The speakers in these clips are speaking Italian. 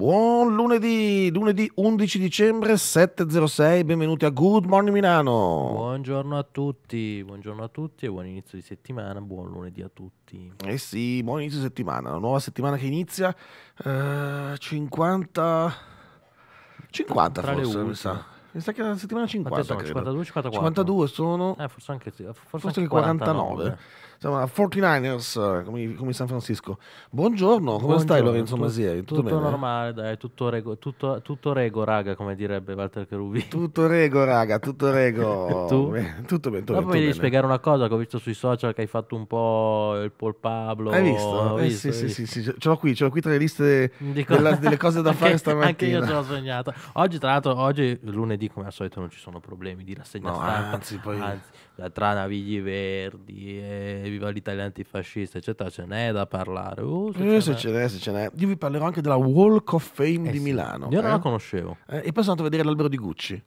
Buon lunedì, lunedì 11 dicembre 7.06, benvenuti a Good Morning Milano. Buongiorno a tutti, buongiorno a tutti e buon inizio di settimana, buon lunedì a tutti. Eh sì, buon inizio di settimana, una nuova settimana che inizia, eh, 50... 50 Tra forse, mi sa. Mi sa che è la settimana 50. Sono, 52, 54. 52 sono... Eh, forse anche, forse forse anche 49. 49. Siamo Insomma, 49ers eh, come, come, San Francisco. Buongiorno, come Buongiorno, stai Lorenzo tu, Masieri? Tutto, tutto normale, dai, tutto rego, tutto, tutto rego, raga, come direbbe Walter Carubi. Tutto rego, raga, tutto rego. tu? Tutto bene, tutto Dopo mi devi bene. spiegare una cosa che ho visto sui social che hai fatto un po' il Paul Pablo. Hai visto? Eh, visto, sì, hai sì, visto. sì, sì, ce l'ho qui, ce l'ho qui tra le liste Dico... della, delle cose da fare stamattina. Anche io ce l'ho sognato. Oggi, tra l'altro, oggi lunedì come al solito non ci sono problemi di rassegna no, stampa. Anzi, poi... anzi, tra navigli verdi e eh, viva l'Italia antifascista, eccetera, ce n'è da parlare. Uh, se eh, ce, ce n'è, se ce n'è. Io vi parlerò anche della Walk of Fame eh, di sì. Milano. Io non la eh? conoscevo. Eh, e poi sono andato a vedere l'albero di Gucci.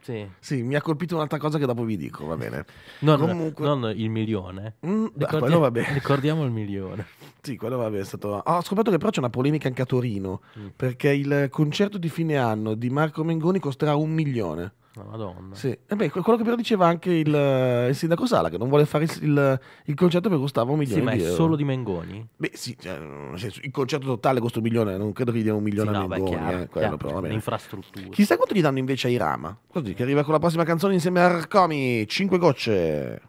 Sì. sì. mi ha colpito un'altra cosa che dopo vi dico, va bene. Non, Comunque... non il milione. Mm, Ricordia... quello va bene. Ricordiamo il milione. Sì, quello va bene. Stato... Ah, ho scoperto che però c'è una polemica anche a Torino, mm. perché il concerto di fine anno di Marco Mengoni costerà un milione. La Madonna. Sì. E eh beh, quello che però diceva anche il, il sindaco Sala, che non vuole fare il, il, il concerto per costava un milione. Sì, ma è euro. solo di Mengoni? Beh, sì, cioè, nel senso, il concerto totale costa un milione, non credo che gli dia un milione sì, a Mengoni. Beh, chiaro, eh, chiaro, però, l'infrastruttura. Chissà quanto gli danno invece ai Rama, così che arriva con la prossima canzone insieme a Arcomi, 5 gocce.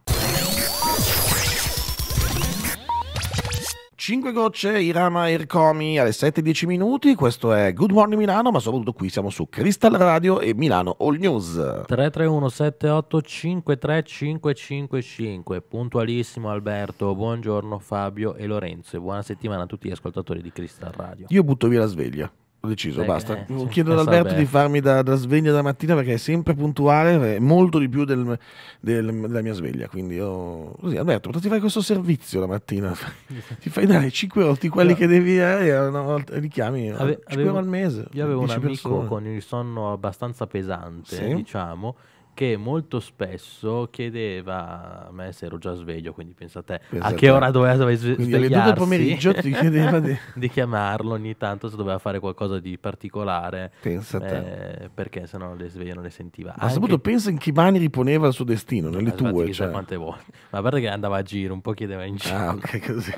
5 gocce, Irama e Ircomi alle 7-10 minuti, questo è Good Morning Milano, ma soprattutto qui siamo su Crystal Radio e Milano All News. 331-785-3555, puntualissimo Alberto, buongiorno Fabio e Lorenzo e buona settimana a tutti gli ascoltatori di Crystal Radio. Io butto via la sveglia. Ho deciso, Beh, basta. Eh, Chiedo ad Alberto di farmi da, da, sveglia da mattina perché è sempre puntuale, molto di più del, del, della mia sveglia. Quindi io... Così, Alberto, potresti fare questo servizio la mattina? ti fai dare 5 euro di quelli io... che devi eh, una volta, li chiami Ave, 5 avevo, euro al mese. Io avevo un amico persone. con il sonno abbastanza pesante, sì? diciamo che molto spesso chiedeva a me se ero già sveglio, quindi pensa a te, pensa a che a ora doveva sve- svegliarsi. Alle 2 del pomeriggio ti chiedeva di... di... chiamarlo ogni tanto se doveva fare qualcosa di particolare. Pensa eh, a te. Eh, perché se no le sveglie non le sentiva. Ma Anche... soprattutto pensa in chi mani riponeva il suo destino, nelle tue. cioè. quante volte. Ma a parte che andava a giro, un po' chiedeva in giro. Ah, ok, così.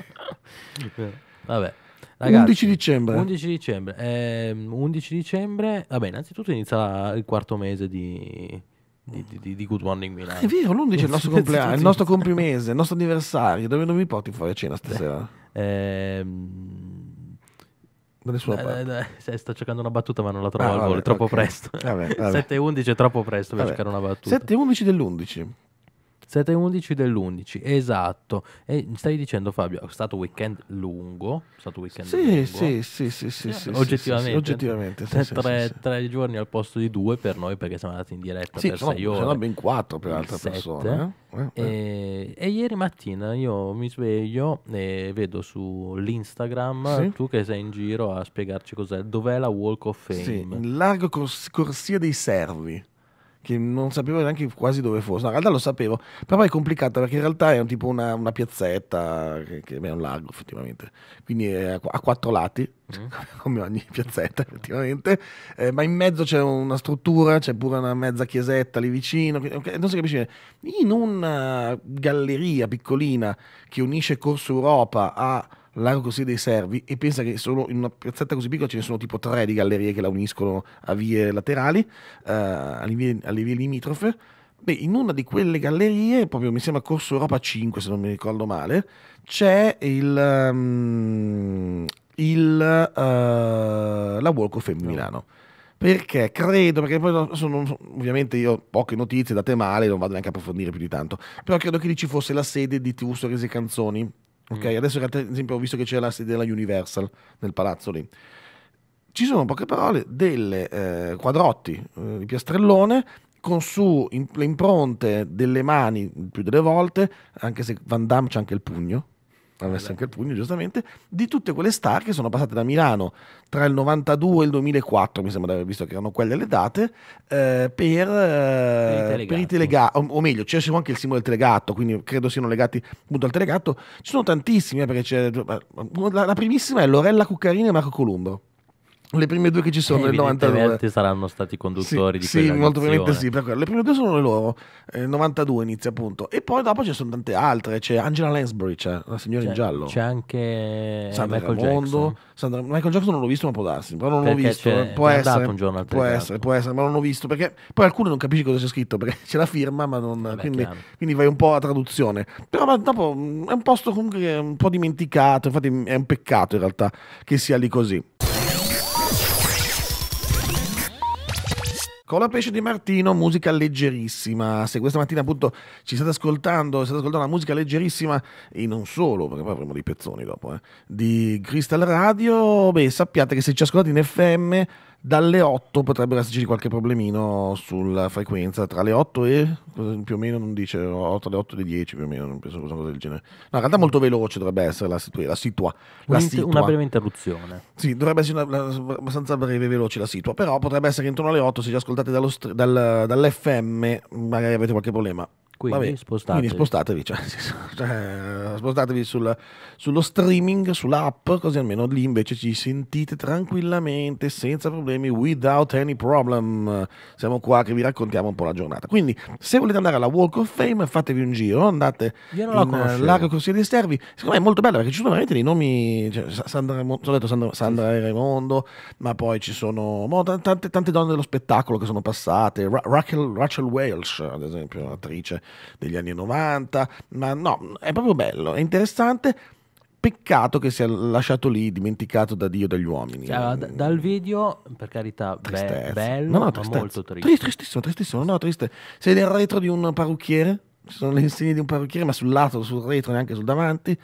Vabbè. Ragazzi, 11 dicembre. 11 dicembre. Eh, 11 dicembre. Vabbè, innanzitutto inizia il quarto mese di, di, mm. di, di, Good Morning Milan. È vero, l'11 è il nostro compleanno, il nostro comprimese, il nostro anniversario. Dove non mi porti fuori a cena stasera? Ehm... Da nessuna eh, parte. Dai, dai. sto cercando una battuta, ma non la trovo ah, al volo. È troppo okay. presto. 7-11 è troppo presto per vabbè. cercare una battuta. 7-11 dell'11. 7-11 dell'11, esatto. E stai dicendo Fabio, è stato weekend lungo. È stato weekend sì, lungo. Sì, sì, sì, sì, eh, sì, Oggettivamente. Sì, oggettivamente tre, tre, tre, giorni al posto di due per noi perché siamo andati in diretta sì, per sono, sei ore. Sono ben quattro per altre persone. Eh? eh? Eh, eh. E, ieri mattina io mi sveglio e vedo sull'Instagram sì? tu che sei in giro a spiegarci cos'è, dov'è la Walk of Fame. Sì, largo cors- corsia dei servi che non sapevo neanche quasi dove fosse. No, in realtà lo sapevo, però è complicata perché in realtà è un tipo una, una piazzetta, che, che, è un lago effettivamente, quindi a, a quattro lati, mm. come ogni piazzetta effettivamente, eh, ma in mezzo c'è una struttura, c'è pure una mezza chiesetta lì vicino, che, non si capisce. In una galleria piccolina che unisce Corso Europa a l'arco così dei servi e pensa che solo in una piazzetta così piccola ce ne sono tipo tre di gallerie che la uniscono a vie laterali, uh, alle, vie, alle, vie, limitrofe. Beh, in una di quelle gallerie, proprio mi sembra Corso Europa 5 se non mi ricordo male, c'è il, um, il uh, la Walk of Fame di Milano perché credo, perché poi sono, ovviamente io ho poche notizie date male, non vado neanche a approfondire più di tanto, però credo che lì ci fosse la sede di TV Stories e Canzoni, Ok, mm. adesso ad esempio ho visto che c'è la sede della Universal nel palazzo lì. Ci sono, in poche parole, delle eh, quadrotti eh, di piastrellone con su in, le impronte delle mani più delle volte, anche se Van Damme c'è anche il pugno, ha messo esatto. anche il pugno giustamente, di tutte quelle star che sono passate da Milano tra il 92 e il 2004, mi sembra di aver visto che erano quelle le date, eh, per, eh, per i telegatto, o, o, meglio, c'è anche il simbolo del telegatto, quindi credo siano legati appunto al telegatto, ci sono tantissime, eh, perché c'è, la, la primissima è Lorella Cuccarini e Marco Columbo. Le prime due che ci sono nel 92 saranno stati conduttori sì, di quella Sì, molto probabilmente sì, per le prime due sono le loro. Eh, 92 inizia appunto. E poi dopo ci sono tante altre, c'è Angela Lansbury, c'è la signora c'è, in giallo. C'è anche eh, Sandra Michael Raimondo. Jackson. Sandra, Michael Jackson non l'ho visto, ma può darsi, però non perché l'ho visto, può essere. Un giorno può essere, può essere, ma non l'ho visto perché poi alcune non capisci cosa c'è scritto perché c'è la firma, ma non Beh, quindi, quindi, vai un po' a traduzione. Però dopo mm, è un posto comunque un po' dimenticato, infatti è un peccato in realtà che sia lì così. la pesce di Martino, musica leggerissima. Se questa mattina appunto ci state ascoltando, state ascoltando una musica leggerissima e non solo, perché poi avremo dei pezzoni dopo, eh, di Crystal Radio, beh sappiate che se ci ascoltate in FM dalle 8 potrebbero esserci qualche problemino sulla frequenza tra le 8 e più o meno non dice 8 alle 8 e le 10 più o meno non penso una cosa del genere no in realtà molto veloce dovrebbe essere la, situa, la, situa, la situa. una breve interruzione sì dovrebbe essere una, abbastanza breve e veloce la situa però potrebbe essere intorno alle 8 se ci ascoltate dallo, dal, dall'FM magari avete qualche problema quindi, Vabbè, spostatevi. Quindi spostatevi, cioè, cioè, spostatevi sul, sullo streaming, sull'app, così almeno lì invece ci sentite tranquillamente, senza problemi, without any problem. Siamo qua che vi raccontiamo un po' la giornata. Quindi se volete andare alla Walk of Fame fatevi un giro, andate in eh, Lago Corsia dei Stervi. Secondo me è molto bella perché ci sono veramente dei nomi, cioè, Sandra, detto Sandra, Sandra e Raimondo, ma poi ci sono boh, tante, tante, donne dello spettacolo che sono passate, Ra- Rachel, Rachel Welsh ad esempio, un'attrice degli anni 90, ma no, è proprio bello, è interessante. Peccato che sia lasciato lì, dimenticato da Dio e dagli uomini. Cioè, d- dal video, per carità, be- bello, no, no, ma molto triste. Trist, tristissimo, tristissimo, no, triste. Sei nel retro di un parrucchiere, ci sono le insegne di un parrucchiere, ma sul lato, sul retro, neanche sul davanti.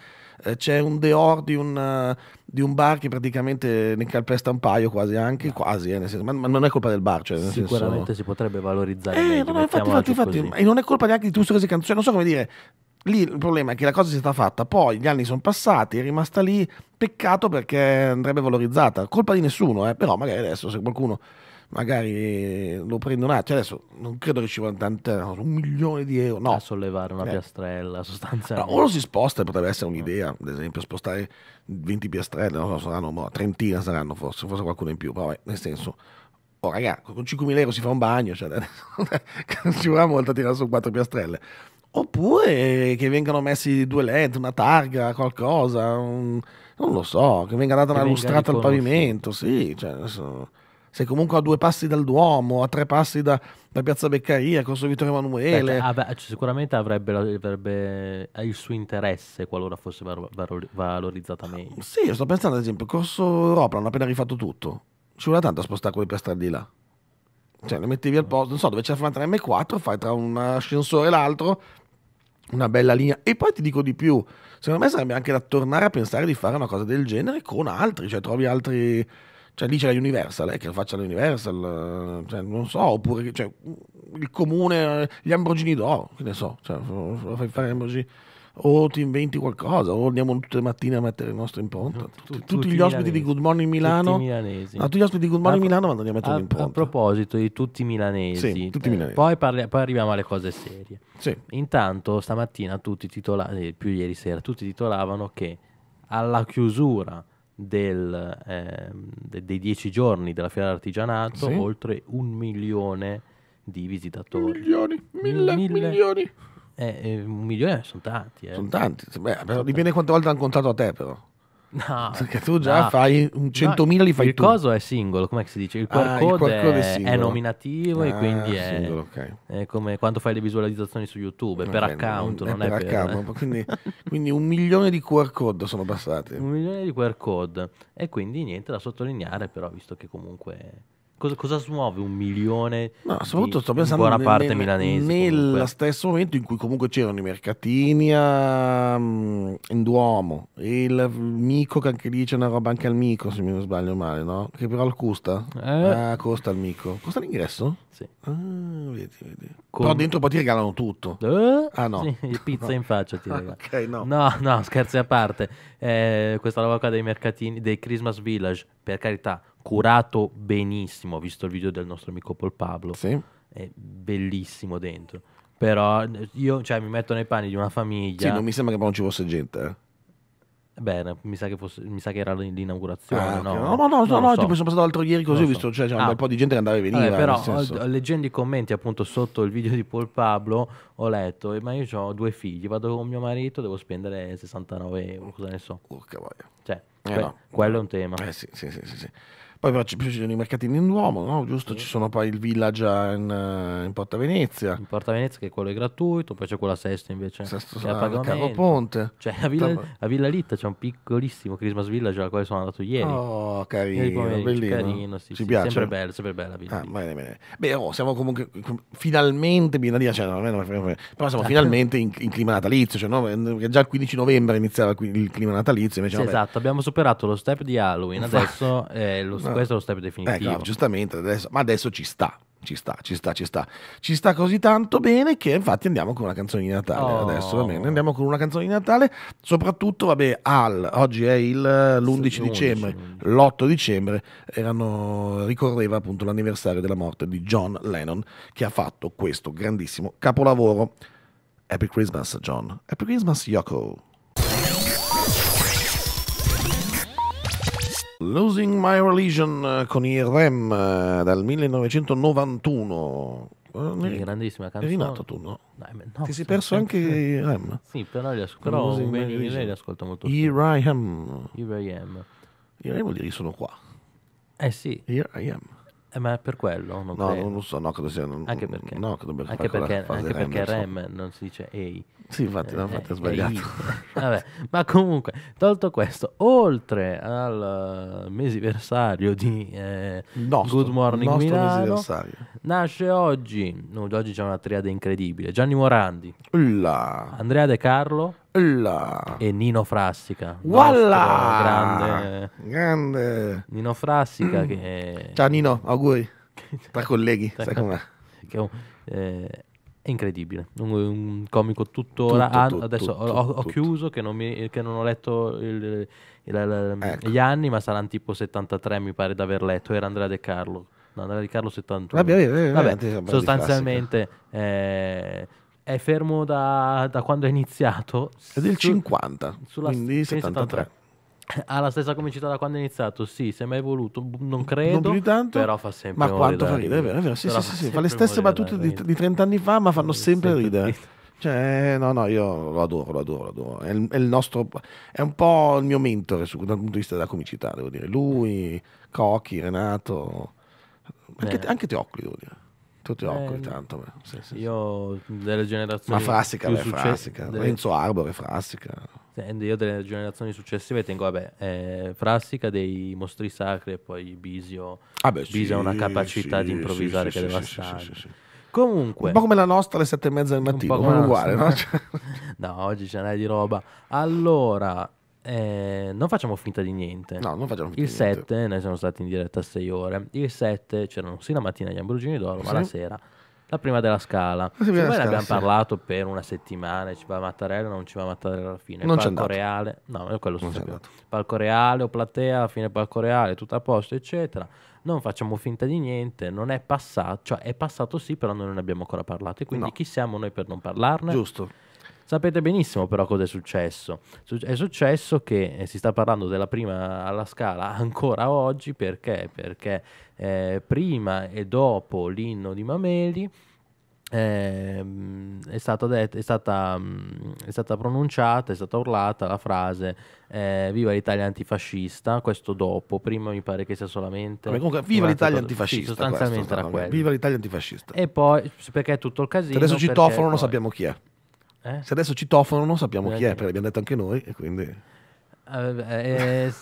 Eh, c'è un deor di un... Uh, di un bar che praticamente ne calpesta un paio quasi anche, quasi, eh, senso, ma, ma, non è colpa del bar. Cioè, Sicuramente senso... si potrebbe valorizzare. Eh, meglio, no, infatti, infatti, infatti, e non è colpa neanche di tutte queste canzoni, cioè, non so come dire. Lì il problema è che la cosa si è stata fatta, poi gli anni sono passati, è rimasta lì, peccato perché andrebbe valorizzata, colpa di nessuno, eh, però magari adesso se qualcuno magari eh, lo prendo un attimo. Adesso non credo che ci vada tante, un milione di euro. No. A sollevare una eh. piastrella sostanzialmente. No, o lo si sposta, potrebbe essere un'idea, ad esempio spostare 20 piastrelle, non so, saranno boh, trentina saranno forse, forse qualcuno in più, però beh, nel senso... Oh ragazzi, con 5.000 euro si fa un bagno, cioè, non ci vuole molto a tirare su quattro piastrelle. Oppure eh, che vengano messi due LED, una targa, qualcosa, un, non lo so, che venga data una lustrata al pavimento, sì, cioè, so, sei comunque a due passi dal Duomo, a tre passi da, da Piazza Beccaria, Corso Vittorio Emanuele. Beh, av- cioè, sicuramente avrebbe, avrebbe, il suo interesse qualora fosse valor- valorizzata meglio. Mm, sì, io sto pensando ad esempio, Corso Europa hanno appena rifatto tutto, ci vuole tanto a spostare per piastrelli di là. Cioè, li mettevi al mm. posto, non so, dove c'è la Frantra M4, fai tra un ascensore e l'altro una bella linea. E poi ti dico di più, secondo me sarebbe anche da tornare a pensare di fare una cosa del genere con altri, cioè trovi altri cioè lì c'è la Universal, eh, che lo faccia la Universal, eh, cioè, non so, oppure cioè, il comune, eh, gli Ambrogini d'oro, che ne so, cioè, lo fai fare Ambrogini o ti inventi qualcosa, o andiamo tutte le mattine a mettere il nostro impronta. tutti, gli ospiti di Good Morning Milano. Tutti gli ospiti di Good Morning Milano vanno a mettere l'impronta. A proposito di tutti milanesi, sì, tutti eh, milanesi. Poi, parli, poi, arriviamo alle cose serie. Sì. Intanto stamattina tutti titolavano, eh, più ieri sera, tutti titolavano che alla chiusura del, ehm, de- dei dieci giorni della fiera d'artigianato sì. oltre un milione di visitatori. Milioni, mille, mille. milioni. Eh, eh, un milione sono tanti. Eh. Sono tanti, Beh, sono dipende tanti. quante volte hanno contato a te però. No, perché tu già no, fai un 100.000 no, li fai il tu. Il coso è singolo, come si dice? Il QR, ah, code, il QR code è, è, è, nominativo ah, e quindi è, singolo, okay. è, come quando fai le visualizzazioni su YouTube, è okay, per account, non, non è per... Account, per... quindi, quindi, un milione di QR code sono passati. Un milione di QR code e quindi niente da sottolineare, però visto che comunque Cosa, cosa smuove un milione? No, soprattutto sto pensando buona parte nel, milanese. Nello stesso momento in cui comunque c'erano i mercatini a, mm, in Duomo, e il Mico che anche lì c'è una roba anche al Mico, se non sbaglio male, no? Che però al Custa Eh. Ah, costa il Mico. Costa l'ingresso? Sì. Ah, vedi, vedi. Con... Però dentro poi ti regalano tutto. Eh? Ah no. Sì, pizza in faccia ti regalano. okay, no. no, no, scherzi a parte. Eh, questa roba qua dei mercatini, dei Christmas Village, per carità, curato benissimo. Ho visto il video del nostro amico Paul Pablo. Sì. È bellissimo dentro. Però io cioè, mi metto nei panni di una famiglia. Sì, non mi sembra che non ci fosse gente. Eh. Bene, mi sa, fosse, mi sa che, era l'inaugurazione. Ah, no? Okay. no, no, no, no, no so. tipo sono passato l'altro ieri così, ho so. visto, cioè, c'era ah. un bel po' di gente che andava e veniva. Vabbè, però leggendo i commenti appunto sotto il video di Paul Pablo ho letto, eh, ma io ho due figli, vado con mio marito, devo spendere 69 euro, cosa ne so. Urca, oh, cioè, eh, que- quello è un tema. Eh sì, sì, sì, sì. sì. Poi ci, sono i mercatini in Duomo, no? giusto? Sì. Ci sono poi il Village in, eh, in, Porta Venezia. In Porta Venezia che quello è gratuito, poi c'è quella Sesto invece Sesto che è a pagamento. Ponte. Cioè a Villa, a Villa, Litta c'è un piccolissimo Christmas Village al quale sono andato ieri. Oh, carino, bellino. Carino, sì, ci sì, piace. Sempre bella, sempre bella Villa. Ah, bene, bene. Beh, oh, siamo comunque finalmente, bina dia, cioè, no, no, però siamo eh. finalmente in, in clima natalizio, cioè, no? Eh, già il 15 novembre iniziava il clima natalizio. Invece, sì, vabbè. esatto, abbiamo superato lo step di Halloween, adesso è lo step no. Eh. questo è lo step definitivo. Eh, no, giustamente, adesso, ma adesso ci sta, ci sta, ci sta, ci sta. Ci sta così tanto bene che infatti andiamo con una canzone di Natale oh. adesso, va bene. Andiamo con una canzone di Natale, soprattutto, vabbè, al, oggi è il, eh, l'11 sì, dicembre, l'8 dicembre, erano, ricorreva appunto l'anniversario della morte di John Lennon che ha fatto questo grandissimo capolavoro. Happy Christmas John, Happy Christmas Yoko. Losing My Religion eh, con i Rem eh, dal 1991. Che eh, grandissima canzone. Eri nato tu, no? Dai, no Ti sei perso anche i Rem? Sì, però, li, asco- però bene, lei li ascolta molto. I Rem. I Rem. I Rem vuol dire sono qua. Eh sì. Here I am. Eh, ma è per quello? Non no, credo. non lo so, no, credo sia... Non, anche perché, no, credo anche perché, anche perché REM, so. non si dice EI. Sì, infatti, no, eh, infatti eh, è sbagliato. Vabbè, ma comunque, tolto questo, oltre al eh, mesiversario di eh, nostro, Good Morning Milano, nasce oggi, no, oggi c'è una triade incredibile, Gianni Morandi, Ulla. Andrea De Carlo Là. E Nino Frassica. Voilà! Grande, grande. Nino Frassica mm. che... Ciao Nino, auguri. Tra colleghi, sai com'è. Che è, un, eh, è incredibile, un, un comico tutto... tutto, tutto adesso tutto, ho, ho chiuso che non, mi, che non, ho letto il, il, il, ecco. gli anni, ma saranno tipo 73 mi pare di aver letto, era Andrea De Carlo. No, Andrea De Carlo 71. Vabbè, vabbè, vabbè, vabbè sostanzialmente... Eh, è fermo da, da quando è iniziato. È del su, 50, sulla, quindi 73. Ha la stessa comicità da quando è iniziato, sì, se mai voluto, boh, non credo, non più tanto, però fa sempre Ma quanto fa ridere, è vero, è vero, sì, sì, sì, sì, fa le stesse battute di, di, 30 anni fa, ma fanno sempre, sempre ridere. ridere. Cioè, no, no, io lo adoro, lo adoro, lo adoro. È, il, è, il nostro, è un po' il mio mentore su, dal punto di vista della comicità, devo dire. Lui, Cocchi, Renato, anche, anche Teocli, devo dire. Tutti Occoli, eh, tanto. Sì, sì, io delle generazioni. Ma Frassica, beh, Frassica. Delle... Renzo Arbore, Frassica. Io delle generazioni successive tengo, vabbè, eh, Frassica dei mostri sacri e poi Bisio. Ah beh, Bisio ha sì, una capacità di improvvisare che devastante. Comunque, un po' come la nostra alle sette e mezza del mattino, come uguale, no? no? oggi ce n'è di roba. Allora, eh, non facciamo finta di niente. No, non facciamo finta il di 7, niente. Il 7, noi siamo stati in diretta a 6 ore. Il 7 c'erano sì la mattina gli Ambrogini d'Oro, sì. ma la sera. La prima della scala. Sì, cioè, poi ne abbiamo sì. parlato per una settimana. Ci va a Mattarella, non ci va a Mattarella alla fine. Non palco c'è andato. reale. No, quello non sapevo. Palco reale o platea, alla fine palco reale, tutto a posto, eccetera. Non facciamo finta di niente, non è passato, cioè è passato sì, però noi non ne abbiamo ancora parlato. E quindi no. chi siamo noi per non parlarne? Giusto. Sapete benissimo però cosa è successo. È successo che eh, si sta parlando della prima alla scala ancora oggi perché? Perché eh, prima e dopo l'inno di Mameli eh, è, stata det- è, stata, mm, è stata pronunciata, è stata urlata la frase eh, viva l'Italia antifascista, questo dopo, prima mi pare che sia solamente... Vabbè, comunque, viva l'Italia antifascista. Sì, sostanzialmente questo, era quello. Viva l'Italia antifascista. E poi, perché è tutto il casino... Adesso citofono, non sappiamo chi è. Eh? Se adesso citofono non sappiamo chi è, perché l'abbiamo detto anche noi e quindi... Ah, eh,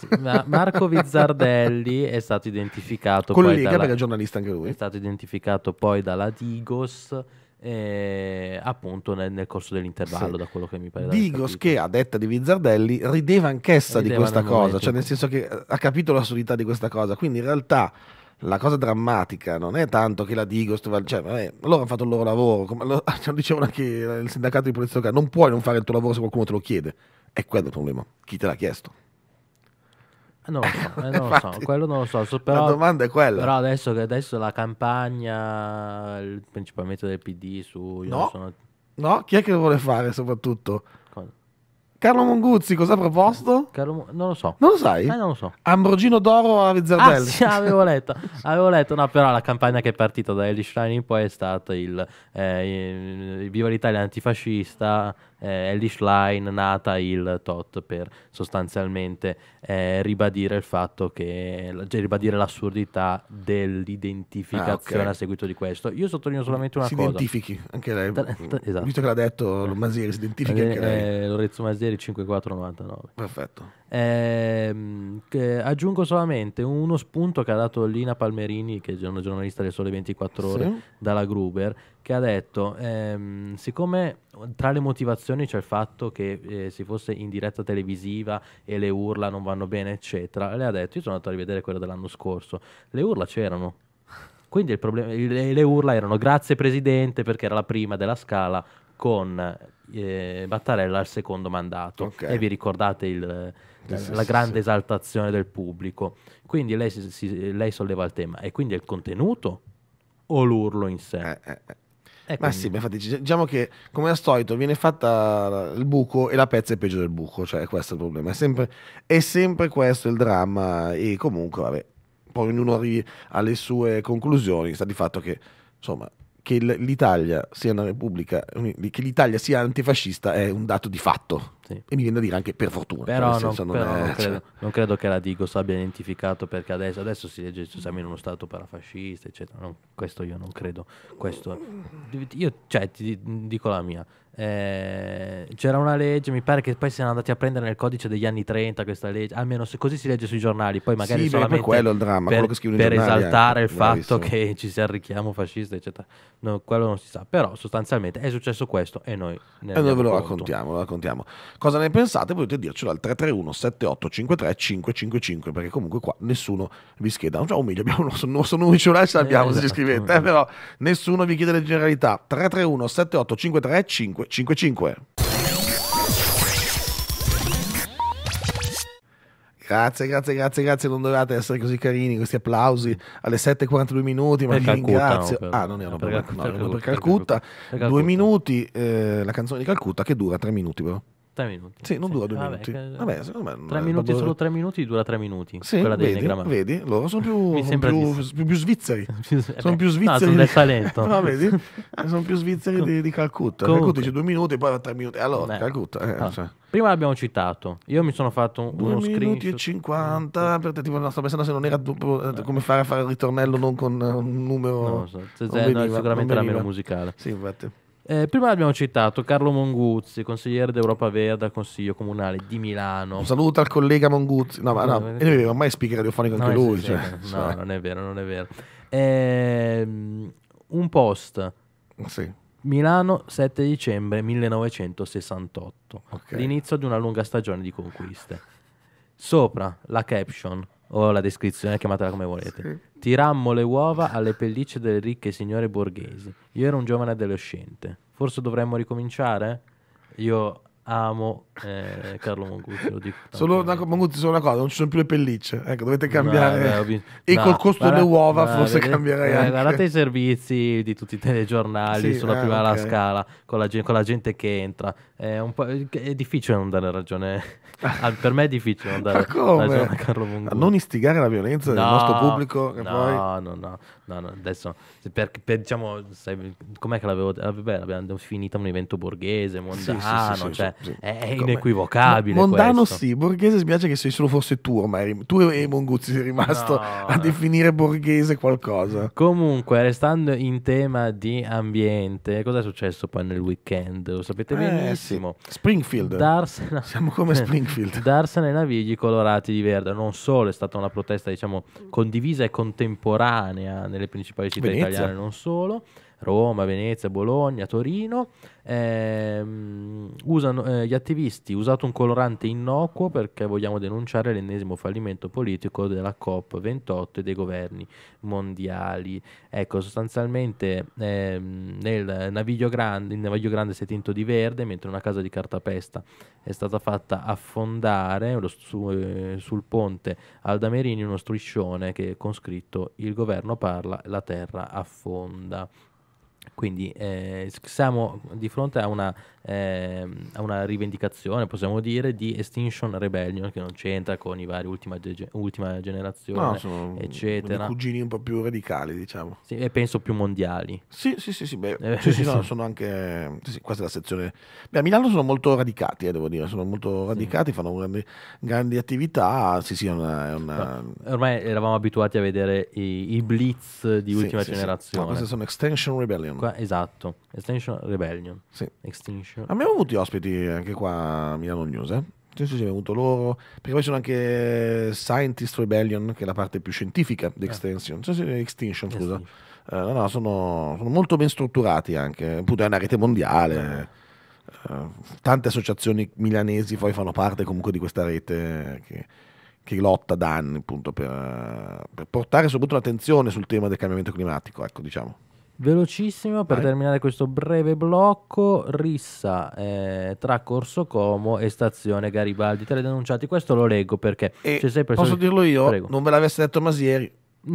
Marco Vizzardelli è stato identificato Collega, poi dalla, è giornalista anche lui. È stato identificato poi dalla Digos eh, appunto nel, nel, corso dell'intervallo, sì. da quello che mi pare. Digos che a detta di Vizzardelli rideva anch'essa rideva di questa cosa, momento. cioè nel senso che eh, ha capito l'assurdità di questa cosa, quindi in realtà la cosa drammatica non è tanto che la Digost, cioè, vabbè, loro hanno fatto il loro lavoro, come lo, cioè, dicevano anche il sindacato di polizia locale, non puoi non fare il tuo lavoro se qualcuno te lo chiede, è quello il problema, chi te l'ha chiesto? Eh, non lo so, eh, non lo so, quello non lo so, so però, la domanda è quella. Però adesso che adesso la campagna, principalmente del PD su... No, sono... no, chi è che lo vuole fare soprattutto? Carlo Monguzzi cosa ha proposto? Carlo, non lo so. Non lo sai? Eh, non lo so. Ambrogino d'oro a Vezardelli. Ah, sì, avevo letto. avevo letto, no, però la campagna che è partita da Ellie Schrein in poi è stata il, eh, il, il Viva l'Italia antifascista eh, Elish Line nata il tot per sostanzialmente eh, ribadire il fatto che cioè, ribadire l'assurdità dell'identificazione ah, okay. a seguito di questo. Io sottolineo solamente una si cosa. Si identifichi anche lei. Ta- ta- mm. esatto. Visto che l'ha detto Masieri, si identifica anche lei. Eh, eh, Lorenzo Masieri 5499. Perfetto. Eh, aggiungo solamente uno spunto che ha dato Lina Palmerini, che è una giornalista del Sole 24 Ore, sì. dalla Gruber, che ha detto, ehm, siccome tra le motivazioni c'è il fatto che eh, si fosse in diretta televisiva e le urla non vanno bene, eccetera, lei ha detto, io sono andato a rivedere quella dell'anno scorso, le urla c'erano. Quindi il problema, le, le urla erano grazie presidente perché era la prima della scala con eh, Battarella al secondo mandato. Okay. E vi ricordate il la grande esaltazione del pubblico. Quindi lei, si, si, lei, solleva il tema. E quindi è il contenuto o l'urlo in sé? Eh, eh, eh. Ma quindi... sì, infatti, diciamo che come al solito viene fatta il buco e la pezza è peggio del buco, cioè questo è il problema. È sempre, è sempre questo il dramma e comunque, vabbè, poi ognuno arriva alle sue conclusioni, sta di fatto che, insomma, che l'Italia sia una repubblica, che l'Italia sia antifascista è un dato di fatto. Sì. E mi viene da dire anche per fortuna. Cioè, però, non, non, però è, non, credo, cioè... non, credo, che la Digos abbia identificato perché adesso, adesso si legge cioè siamo in uno stato parafascista, eccetera. No, questo io non credo. Questo, io cioè, ti dico la mia. Eh, c'era una legge, mi pare che poi siano andati a prendere nel codice degli anni 30 questa legge, almeno se, così si legge sui giornali, poi magari sì, solamente quello il dramma, per, per ecco, esaltare anche, il fatto che ci sia il richiamo fascista, eccetera. No, quello non si sa, però sostanzialmente è successo questo e noi ne e noi ve lo raccontiamo, lo raccontiamo. Cosa ne pensate? Potete dircelo al 331 7853 555 perché comunque qua nessuno vi scheda, cioè, o meglio abbiamo il nostro, nostro numero cellulare, sappiamo eh, se esatto. ci scrivete, eh, però nessuno vi chiede le generalità. 331 7853 5 555. Grazie, grazie, grazie, grazie. Non dovevate essere così carini. Questi applausi alle 7.42 minuti. Ma vi ringrazio. No, per, ah, non erano per, per, Calcutta, no, erano per Calcutta. Calcutta. Due minuti eh, la canzone di Calcutta che dura tre minuti, però. Tre minuti. Sì, non sì. dura due vabbè, minuti. Che... Vabbè, secondo me. Tre minuti, solo tre minuti dura tre minuti. Sì, quella vedi, vedi, loro sono più, più, di... più, svizzeri. sono più svizzeri. No, sono del talento. no, vedi? sono più svizzeri di, di Calcutta. Comunque. Calcutta dice due minuti, poi tre minuti. Allora, Beh. Calcutta. Eh, allora. Cioè. Prima l'abbiamo citato. Io mi sono fatto un, uno screenshot. 2 minuti e 50. Per te, tipo, no, sto pensando se non era eh, eh, come fare a fare il ritornello non con eh, un numero. Non lo so. Se non veniva, sicuramente non era meno musicale. Sì, infatti. Eh, prima abbiamo citato Carlo Monguzzi, consigliere d'Europa Verde al Consiglio Comunale di Milano. Un saluto al collega Monguzzi. No, ma no, no, no. ormai speaker radiofonico anche no, eh, lui. Sì, cioè, sì. No, cioè. non è vero, non è vero. Eh, un post. Sì. Milano 7 dicembre 1968. Okay. L'inizio di una lunga stagione di conquiste. Sopra la caption o la descrizione, chiamatela come volete. Sì. Tirammo le uova alle pellicce delle ricche signore borghesi. Io ero un giovane adolescente. Forse dovremmo ricominciare? Io amo eh, Carlo Monguzzi. Lo dico solo una, Monguzzi, solo una cosa: non ci sono più le pellicce. Ecco, dovete cambiare. No, beh, e no, col costo delle uova, no, forse vedete, cambierei. Eh, guardate i servizi di tutti i telegiornali sì, sulla eh, prima okay. scala con la, con la, gente che entra. È, è difficile non dare ragione. ah, per me è difficile non dare ragione a Carlo Monguzzi. A non istigare la violenza del nostro pubblico. no, poi... no, no, no, Adesso, per, per, diciamo, sai, com'è che l'avevo. Vabbè, l'abbiamo finita un evento borghese, mondano. Sì, sì, cioè, è ecco, inequivocabile. Mondano questo. sì, borghese spiace che se solo fosse tu ormai, tu e Monguzzi sei rimasto no. a definire borghese qualcosa. Comunque, restando in tema di ambiente, cosa è successo poi nel weekend? Lo sapete eh, benissimo. Sì. Springfield. Darsena... Siamo come Springfield. Darsena e Navigli colorati di verde. Non solo, è stata una protesta diciamo condivisa e contemporanea nelle principali città Venezia. italiane, non solo. Roma, Venezia, Bologna, Torino. Ehm, usano, eh, gli attivisti hanno usato un colorante innocuo perché vogliamo denunciare l'ennesimo fallimento politico della COP28 e dei governi mondiali. Ecco, sostanzialmente ehm, nel Naviglio Grande, il Naviglio Grande si è tinto di verde, mentre una casa di cartapesta è stata fatta affondare su, eh, sul ponte Aldamerini uno striscione che con scritto il governo parla, la terra affonda. Quindi eh, siamo di fronte a una, eh, a una, rivendicazione, possiamo dire, di Extinction Rebellion, che non c'entra con i vari ultima, ge- ultima generazione, no, sono eccetera. cugini un po' più radicali, diciamo. Sì, e penso più mondiali. Sì, sì, sì, sì, beh, eh, sì, sì, sì. No, sono anche... Sì, questa è la sezione... Beh, a Milano sono molto radicati, eh, devo dire, sono molto radicati, fanno grandi, grandi, attività. Sì, sì, è una... È una... No, ormai eravamo abituati a vedere i, i blitz di ultima generazione. No, queste sono Extinction Rebellion qua, esatto, Extinction Rebellion. Sì. Extinction. Abbiamo avuto ospiti anche qua a Milano News, eh? Sì, sì, abbiamo avuto loro. Perché poi sono anche Scientist Rebellion, che è la parte più scientifica di eh. Extinction. Ah. Sì, Extinction, scusa. Eh, no, no, sono, sono, molto ben strutturati anche. Appunto, è una rete mondiale. Eh, tante associazioni milanesi poi fanno parte comunque di questa rete che, che lotta da anni appunto per, per portare soprattutto l'attenzione sul tema del cambiamento climatico, ecco diciamo. Velocissimo per Vai. terminare questo breve blocco, rissa eh, tra Corso Como e stazione Garibaldi. Teledenunciati, questo lo leggo perché c'è sempre. Posso dirlo io? Prego. Non me l'avesse detto Masieri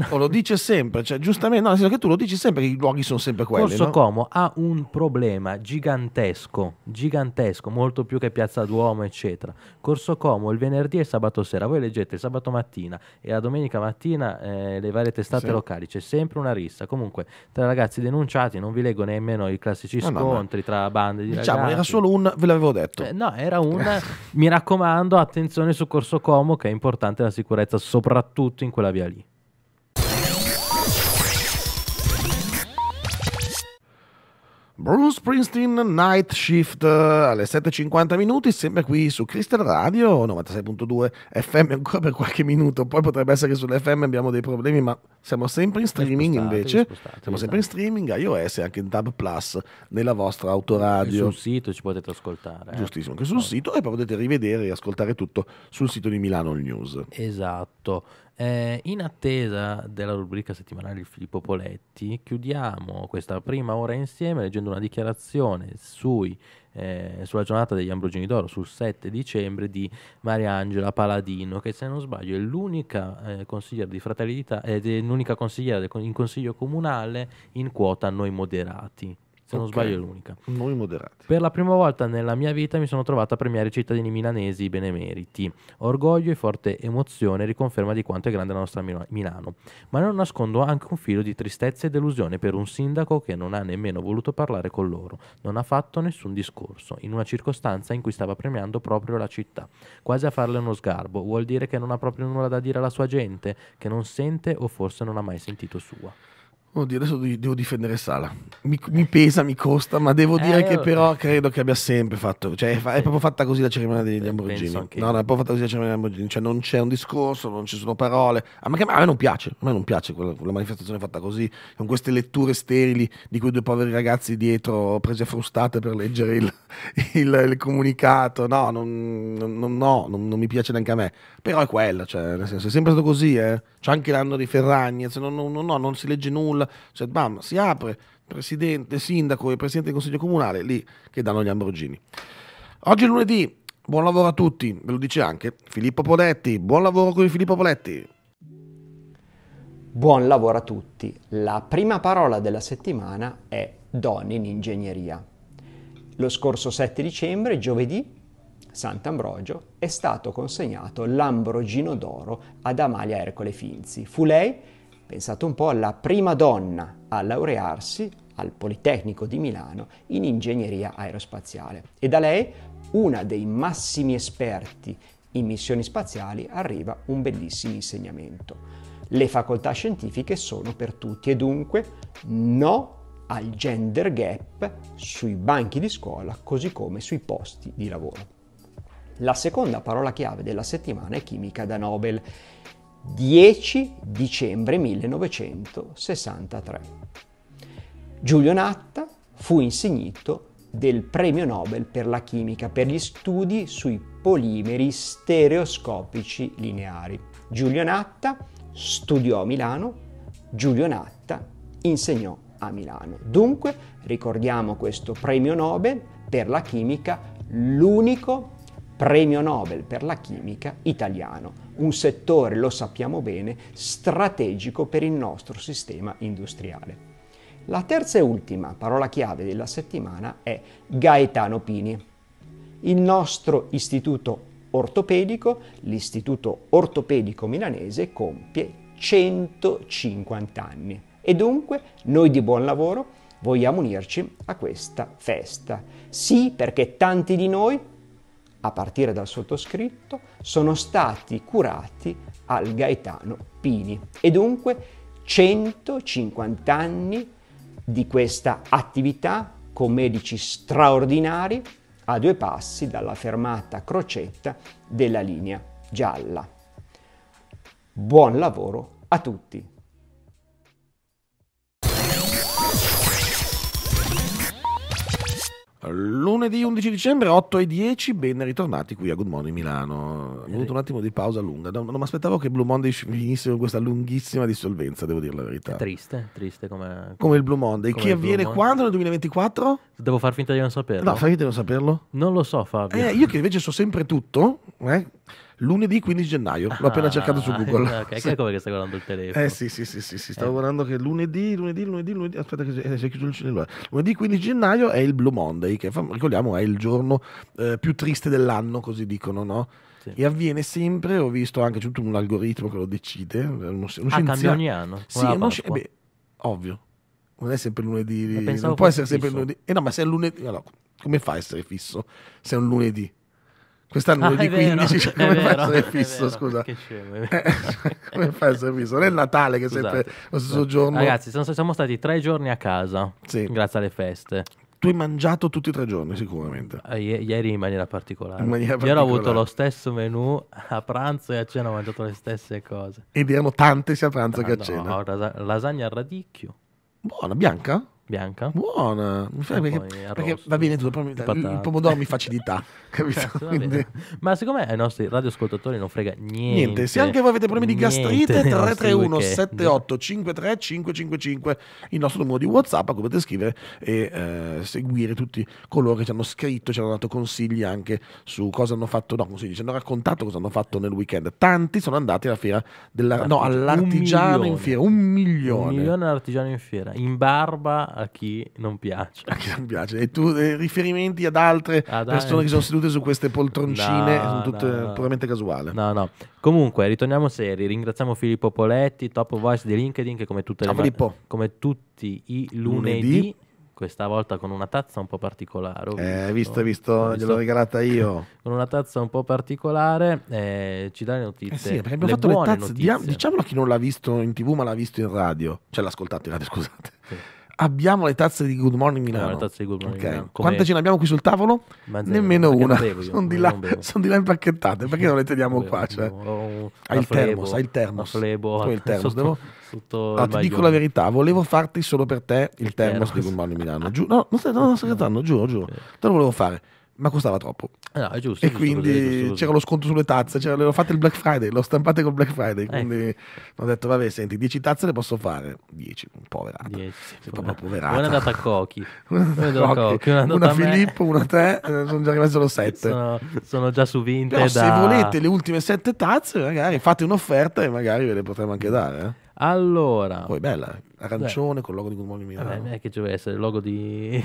o lo dice sempre, cioè giustamente, no, nel senso che tu lo dici sempre, i luoghi sono sempre quelli. Corso no? Como ha un problema gigantesco, gigantesco, molto più che Piazza Duomo, eccetera. Corso Como il venerdì e sabato sera, voi leggete il sabato mattina e la domenica mattina eh, le varie testate sì. locali, c'è sempre una rissa. Comunque, tra ragazzi denunciati, non vi leggo nemmeno i classici no, scontri no, tra bande di diciamo, ragazzi. era solo un, ve l'avevo detto. Eh, no, era un, mi raccomando, attenzione su Corso Como che è importante la sicurezza, soprattutto in quella via lì. Bruce Springsteen Night Shift eh, alle 7.50 minuti, sempre qui su Crystal Radio 96.2 FM ancora per qualche minuto, poi potrebbe essere che sull'FM abbiamo dei problemi, ma siamo sempre in streaming spostate, invece, spostate, siamo sempre in esatto. streaming iOS e anche in Tab Plus nella vostra autoradio. Sul sito ci potete ascoltare. Eh. Giustissimo, anche sul sito e poi potete rivedere e ascoltare tutto sul sito di Milano News. Esatto. Eh, in attesa della rubrica settimanale di Filippo Poletti, chiudiamo questa prima ora insieme leggendo una dichiarazione sui eh, sulla giornata degli Ambrogini d'Oro, sul 7 dicembre, di Maria Angela Paladino, che se non sbaglio è l'unica, eh, consigliera, di Fratelli d'Italia, ed eh, è l'unica consigliera in consiglio comunale in quota noi moderati se non sbaglio è l'unica. Noi moderati. Per la prima volta nella mia vita mi sono trovato a premiare i cittadini milanesi benemeriti. Orgoglio e forte emozione riconferma di quanto è grande la nostra Milano. Ma non nascondo anche un filo di tristezza e delusione per un sindaco che non ha nemmeno voluto parlare con loro, non ha fatto nessun discorso, in una circostanza in cui stava premiando proprio la città. Quasi a farle uno sgarbo, vuol dire che non ha proprio nulla da dire alla sua gente, che non sente o forse non ha mai sentito sua. Oddio, adesso devo difendere Sala. Mi, mi pesa, mi costa, ma devo dire eh, che oh. però credo che abbia sempre fatto. Cioè, sì. è proprio fatta così la cerimonia degli eh, Lamborghini. No, no, è proprio fatta così la cerimonia degli Lamborghini. Cioè, non c'è un discorso, non ci sono parole. A me, a me non piace, a me non piace quella, quella, manifestazione fatta così, con queste letture sterili di quei due poveri ragazzi dietro prese frustate per leggere il, il, il comunicato. No, non, non, no non, non, mi piace neanche a me. Però è quella, cioè, nel senso, è sempre stato così. Eh. C'è anche l'anno di Ferragni, cioè, no, no, non si legge nulla social, cioè bam, si apre, presidente, sindaco e presidente del consiglio comunale, lì che danno gli ambrogini. Oggi è lunedì, buon lavoro a tutti, ve lo dice anche Filippo Poletti, buon lavoro con Filippo Poletti. Buon lavoro a tutti, la prima parola della settimana è donne in ingegneria. Lo scorso 7 dicembre, giovedì, Sant'Ambrogio, è stato consegnato l'Ambrogino d'Oro ad Amalia Ercole Finzi. Fu lei Pensate un po' alla prima donna a laurearsi al Politecnico di Milano in ingegneria aerospaziale e da lei una dei massimi esperti in missioni spaziali arriva un bellissimo insegnamento. Le facoltà scientifiche sono per tutti e dunque no al gender gap sui banchi di scuola così come sui posti di lavoro. La seconda parola chiave della settimana è chimica da Nobel 10 dicembre 1963. Giulio Natta fu insignito del premio Nobel per la chimica per gli studi sui polimeri stereoscopici lineari. Giulio Natta studiò a Milano, Giulio Natta insegnò a Milano. Dunque ricordiamo questo premio Nobel per la chimica, l'unico premio Nobel per la chimica italiano un settore, lo sappiamo bene, strategico per il nostro sistema industriale. La terza e ultima parola chiave della settimana è Gaetano Pini. Il nostro istituto ortopedico, l'istituto ortopedico milanese, compie 150 anni. E dunque noi di buon lavoro vogliamo unirci a questa festa. Sì, perché tanti di noi a partire dal sottoscritto, sono stati curati al Gaetano Pini e dunque 150 anni di questa attività con medici straordinari a due passi dalla fermata crocetta della linea gialla. Buon lavoro a tutti! Lunedì 11 dicembre 8 e 10, ben ritornati qui a Good Morning Milano. Ho avuto un attimo di pausa lunga, non, mi aspettavo che Blue Monday finisse con questa lunghissima dissolvenza, devo dire la verità. È triste, triste come... Come il Blue Monday, che avviene Monday. quando nel 2024? Devo far finta di non saperlo. No, far finta di non saperlo? Non lo so Fabio. Eh, io che invece so sempre tutto, eh? lunedì 15 gennaio. L'ho ah, appena cercato su Google. Ok, sì. ecco perché stai guardando il telefono. Eh sì, sì, sì, sì, sì. stavo eh. guardando che lunedì, lunedì, lunedì, lunedì, aspetta che si è chiuso il cellulare. Lunedì 15 gennaio è il Blue Monday, che ricordiamo è il giorno eh, più triste dell'anno, così dicono, no? Sì. E avviene sempre, ho visto anche tutto un algoritmo che lo decide. Eh, uno, uno ah, cambia ogni anno? Sì, uno sci- beh, ovvio. Non è sempre lunedì. Eh, non può essere sempre fisso. lunedì. Eh no, ma se è lunedì... Allora, come fa a essere fisso se è un lunedì? Quest'anno ah, di 15, cioè, come vero, fai a essere fisso? Vero, scusa, eh, eh come fai a essere fisso? Nel Natale, che Scusate. sempre lo stesso giorno. Ragazzi, siamo stati tre giorni a casa sì. grazie alle feste. Tu hai mangiato tutti e tre giorni, sicuramente. Eh, I- ieri in maniera particolare. In maniera particolare. Io ho avuto lo stesso menù a pranzo e a cena, ho mangiato le stesse cose. Ed erano tante sia a pranzo ah, che a ah, no, cena. Ho lasagna al radicchio. Buona, bianca? bianca. Buona. Perché, perché va bene tutto, il, il pomodoro mi facilità, capito? Certo, Ma secondo me ai nostri radioascoltatori non frega niente. Niente, se anche voi avete problemi di gastrite 331 78 53 555 il nostro numero di WhatsApp a cui potete scrivere e eh, seguire tutti coloro che ci hanno scritto, ci hanno dato consigli anche su cosa hanno fatto, no, consigli, ci hanno raccontato cosa hanno fatto nel weekend. Tanti sono andati alla fiera della, Tanti. no, all'artigiano in fiera, un milione. Un milione all'artigiano in fiera, in barba a chi non piace. A chi non piace. E tu eh, riferimenti ad altre ah, persone che sono sedute su queste poltroncine, no, sono tutte no, no. puramente casuali. No, no. Comunque, ritorniamo seri. Ringraziamo Filippo Poletti, top voice di LinkedIn, che come, tutte le ma- come tutti i lunedì, lunedì questa volta con una tazza un po' particolare. Eh, Ho visto, eh, visto, visto, visto, gliel'ho regalata io. Con una tazza un po' particolare eh, ci dà le eh notizie. Eh sì, perché abbiamo le fatto le tazze. Notizie. Diciamolo a chi non l'ha visto in tv ma l'ha visto in radio, cioè l'ha ascoltato in radio, scusate. Sì abbiamo le tazze di Good Morning Milano. No, Good Morning okay. Milano. Quante ce ne abbiamo qui sul tavolo? Mezza Nemmeno una. Sono di, là, son di là impacchettate. Perché non le teniamo bevo, qua? Cioè? Hai il termos, hai il termos. Hai il termos. Sotto, ah, ti dico la verità, volevo farti solo per te il, il termos, termos di Good Morning Milano. Giù, no, no, sto scherzando, giuro, giuro. Te lo volevo fare ma costava troppo. Eh, no, è giusto. E giusto quindi così, giusto c'era lo sconto sulle tazze, cioè, l'ho fatta il Black Friday, l'ho stampata col Black Friday, eh. quindi eh. ho detto vabbè, senti, 10 tazze le posso fare, 10, poverata. 10, proprio poverata. Una data Cochi, una, data Cochi, una, una Filippo, una te, eh, sono già rimasti solo 7. Sono, sono, già su Vinted. da... se volete le ultime 7 tazze, magari fate un'offerta e magari ve le potremo anche dare. Allora, poi bella arancione Beh. con il logo di Good Milano. Vabbè, è che ci deve essere il logo di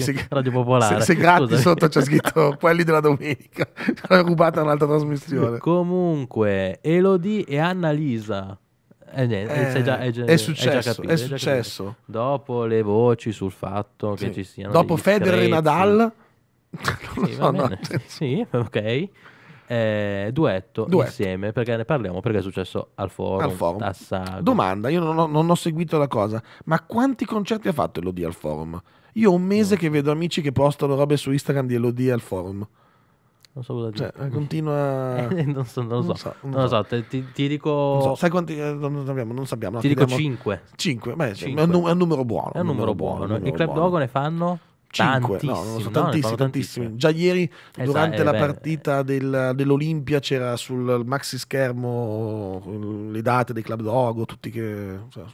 se, Radio Popolare. Se, se gratti Scusami. sotto c'è scritto quelli della domenica, l'ho rubata un'altra trasmissione. Comunque, Elodie e Annalisa. Eh, eh, è, già, è, successo, è, capito, è successo. Dopo le voci sul fatto sì. che ci siano. Dopo Federer e Nadal. sì, so, no, sì, ok. Eh, duetto, duetto, insieme perché ne parliamo perché è successo al forum, al forum. Domanda, io non ho, non ho, seguito la cosa, ma quanti concerti ha fatto Elodie al forum? Io ho un mese no. che vedo amici che postano robe su Instagram di Elodie al forum. Non so cosa cioè, dire. Cioè, continua. non, so, non, lo so. non, so, non, lo so. Te, ti, ti, dico. Non so, sai quanti. Eh, non, abbiamo, non sappiamo. No, ti dico diamo... 5. 5 beh, 5. È, un, è un numero buono. È un numero, numero buono. buono. I club dogo ne fanno. 5, no, non so, tantissimi, no, tantissimi. Già ieri, esatto, durante eh, la beh, partita eh. del, dell'Olimpia, c'era sul maxi schermo le date dei club dogo, tutti che. Cioè,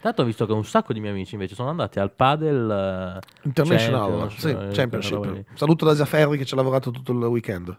Tanto ho visto che un sacco di miei amici invece sono andati al Padel eh, International, Champions, sì, eh, Championship. Saluto da Ferri che ci ha lavorato tutto il weekend.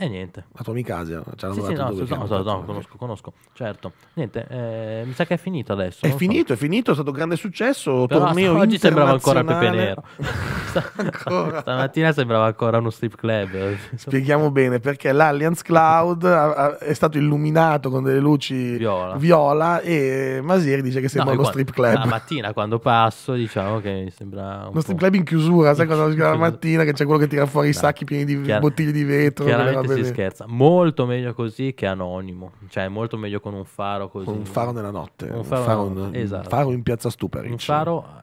E eh, niente. La tua amica Asia, c'era sì, sì, no, no, no, conosco, conosco. Certo, niente, eh, mi sa che è finito adesso. È finito, so. è finito, è stato un grande successo. Però torneo sta, oggi sembrava ancora Pepe Nero. ancora. Stamattina sembrava ancora uno strip club. Spieghiamo bene perché l'Alliance Cloud è stato illuminato con delle luci viola, viola e Masieri dice che sembra uno quando, strip club. La mattina quando passo diciamo che mi sembra... Un uno strip club in chiusura, sai quando la mattina che c'è quello che tira fuori i sacchi pieni di bottiglie di vetro. Chiaramente si scherza. Molto meglio così che anonimo, cioè molto meglio con un faro così. Con un faro nella notte, un faro, un faro, un, notte. Esatto. faro in piazza Stuperic. Un faro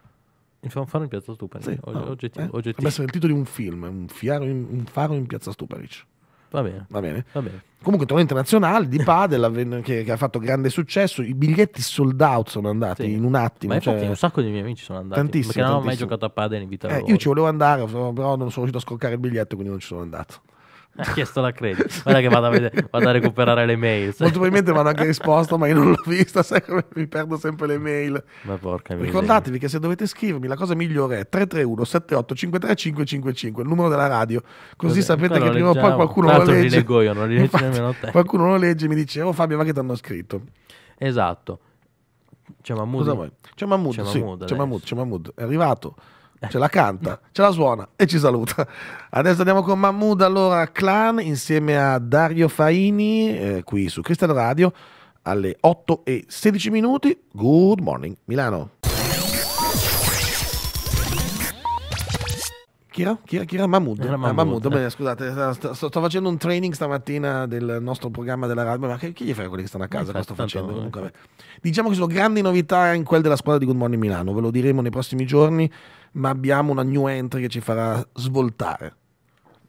un faro in piazza Stuperic, sì, no, oggettivo. Eh? oggettivo. essere il titolo di un film, un, in, un faro in piazza Stuperic. Va bene. Va bene. Va bene. Comunque torneo internazionale di padel che, che, ha fatto grande successo, i biglietti sold out sono andati sì. in un attimo. Ma infatti cioè... un sacco di miei amici sono andati, tantissimo, perché non tantissimo. ho mai giocato a padel in vita eh, Io ci volevo andare, però non sono riuscito a scoccare il biglietto, quindi non ci sono andato ha chiesto la credit. Guarda che vado a, vedere, vado a recuperare le mail. Molto probabilmente mi hanno anche risposto, ma io non l'ho vista, sai come mi perdo sempre le mail. Ma porca miseria. Ricordatevi che se dovete scrivermi la cosa migliore è 331 78 53555, il numero della radio. Così Cos'è? sapete che prima o poi qualcuno lo legge. Li leggo io, non li legge nemmeno te. Qualcuno lo legge e mi dice, oh Fabio, ma che ti hanno scritto? Esatto. C'è Mahmood. C'è Mahmood, c'è sì. Mahmood, c'è Mahmood, è arrivato eh. ce la canta, ce la suona e ci saluta. Adesso andiamo con Mahmood, allora Clan insieme a Dario Faini eh, qui su Crystal Radio alle 8 e 16 minuti. Good morning Milano. Kira? Kira, Kira Mahmood. Era eh, Mahmood, ah, Mahmood. Eh. Beh, scusate, sto, sto, facendo un training stamattina del nostro programma della radio, ma che, chi gli frega quelli che stanno a casa? Eh, cosa sto facendo? Eh. Comunque, diciamo che sono grandi novità in quel della squadra di Good Morning Milano, ve lo diremo nei prossimi giorni, ma abbiamo una new entry che ci farà svoltare.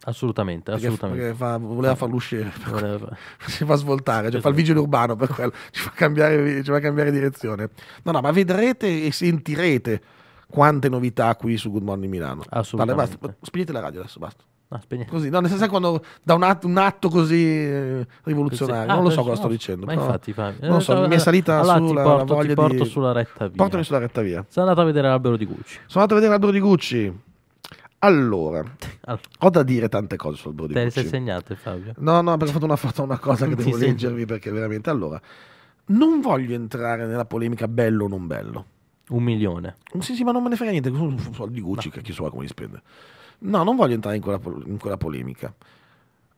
Assolutamente, perché, assolutamente. Perché fa, voleva farlo uscire, voleva. si fa svoltare, cioè fa il vigile urbano per quello, ci fa, cambiare, ci fa cambiare direzione. No, no, ma vedrete e sentirete quante novità qui su Good Morning Milano. Assolutamente. Dale, spegnete la radio adesso, basta. No, così, no, nel senso quando da un atto, un atto così eh, rivoluzionario, ah, non lo so cosa no, sto dicendo. Ma infatti, fammi. non so, mi è salita allora, sulla porto, voglia porto di... sulla retta via. Portami sulla retta via. Sono andato a vedere l'albero di Gucci. Sono andato a vedere l'albero di Gucci. Allora, allora, ho da dire tante cose sul albero di Te Gucci. Te le sei segnate, Fabio? No, no, perché ho fatto una foto, una cosa che devo leggervi perché veramente allora non voglio entrare nella polemica bello o non bello un milione. Sì, sì, ma non me ne frega niente, sono soldi Gucci, no. chi so come li spende. No, non voglio entrare in quella, in quella, polemica.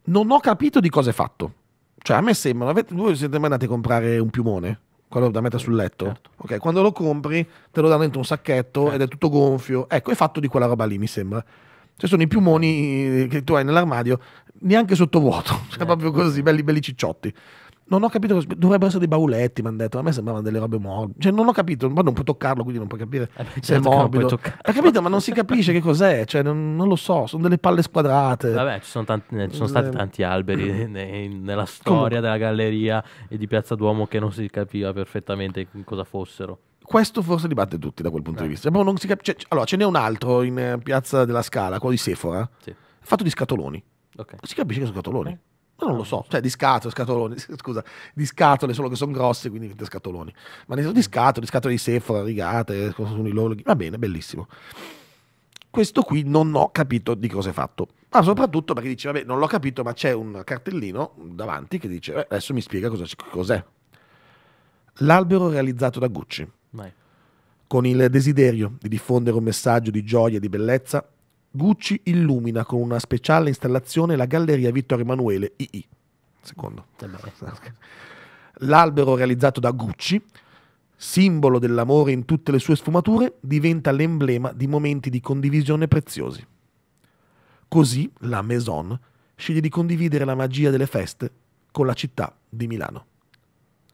Non ho capito di cosa è fatto. Cioè, a me sembra, avete, voi siete mai andati a comprare un piumone? quello da mettere sul letto. Certo. Ok, quando lo compri te lo danno dentro un sacchetto certo. ed è tutto gonfio. Ecco, è fatto di quella roba lì, mi sembra. Cioè sono i piumoni che tu hai nell'armadio, neanche sottovuoto, cioè certo. proprio così, belli belli cicciotti. Non ho capito, dovrebbero essere dei bauletti, mi hanno detto, a me sembravano delle robe morbide. Cioè, non ho capito, ma non puoi toccarlo, quindi non puoi capire eh, se certo è morbido. Hai capito, ma non si capisce che cos'è, cioè, non, non, lo so, sono delle palle squadrate. Vabbè, ci sono, tanti, ci sono stati tanti alberi nella storia Comunque. della galleria e di Piazza Duomo che non si capiva perfettamente cosa fossero questo forse li batte tutti da quel punto eh. di vista. Boh, cap- cioè, allora, ce n'è un altro in eh, Piazza della Scala, quello di Sefora, sì. fatto di scatoloni. Okay. si capisce che sono scatoloni. Okay. Eh. Ma non lo so, cioè di scatole, scatoloni, scusa, di scatole, solo che sono grosse, quindi di scatoloni. Ma ne sono di scatole, di scatole di Sephora, rigate, sono i loro... va bene, bellissimo. Questo qui non ho capito di cosa è fatto. Ma soprattutto perché dice, vabbè, non l'ho capito, ma c'è un cartellino davanti che dice, eh, adesso mi spiega cosa, cos'è. L'albero realizzato da Gucci, Vai. con il desiderio di diffondere un messaggio di gioia e di bellezza, Gucci illumina con una speciale installazione la galleria Vittorio Emanuele II. Secondo. Eh eh. L'albero realizzato da Gucci, simbolo dell'amore in tutte le sue sfumature, diventa l'emblema di momenti di condivisione preziosi. Così la Maison sceglie di condividere la magia delle feste con la città di Milano,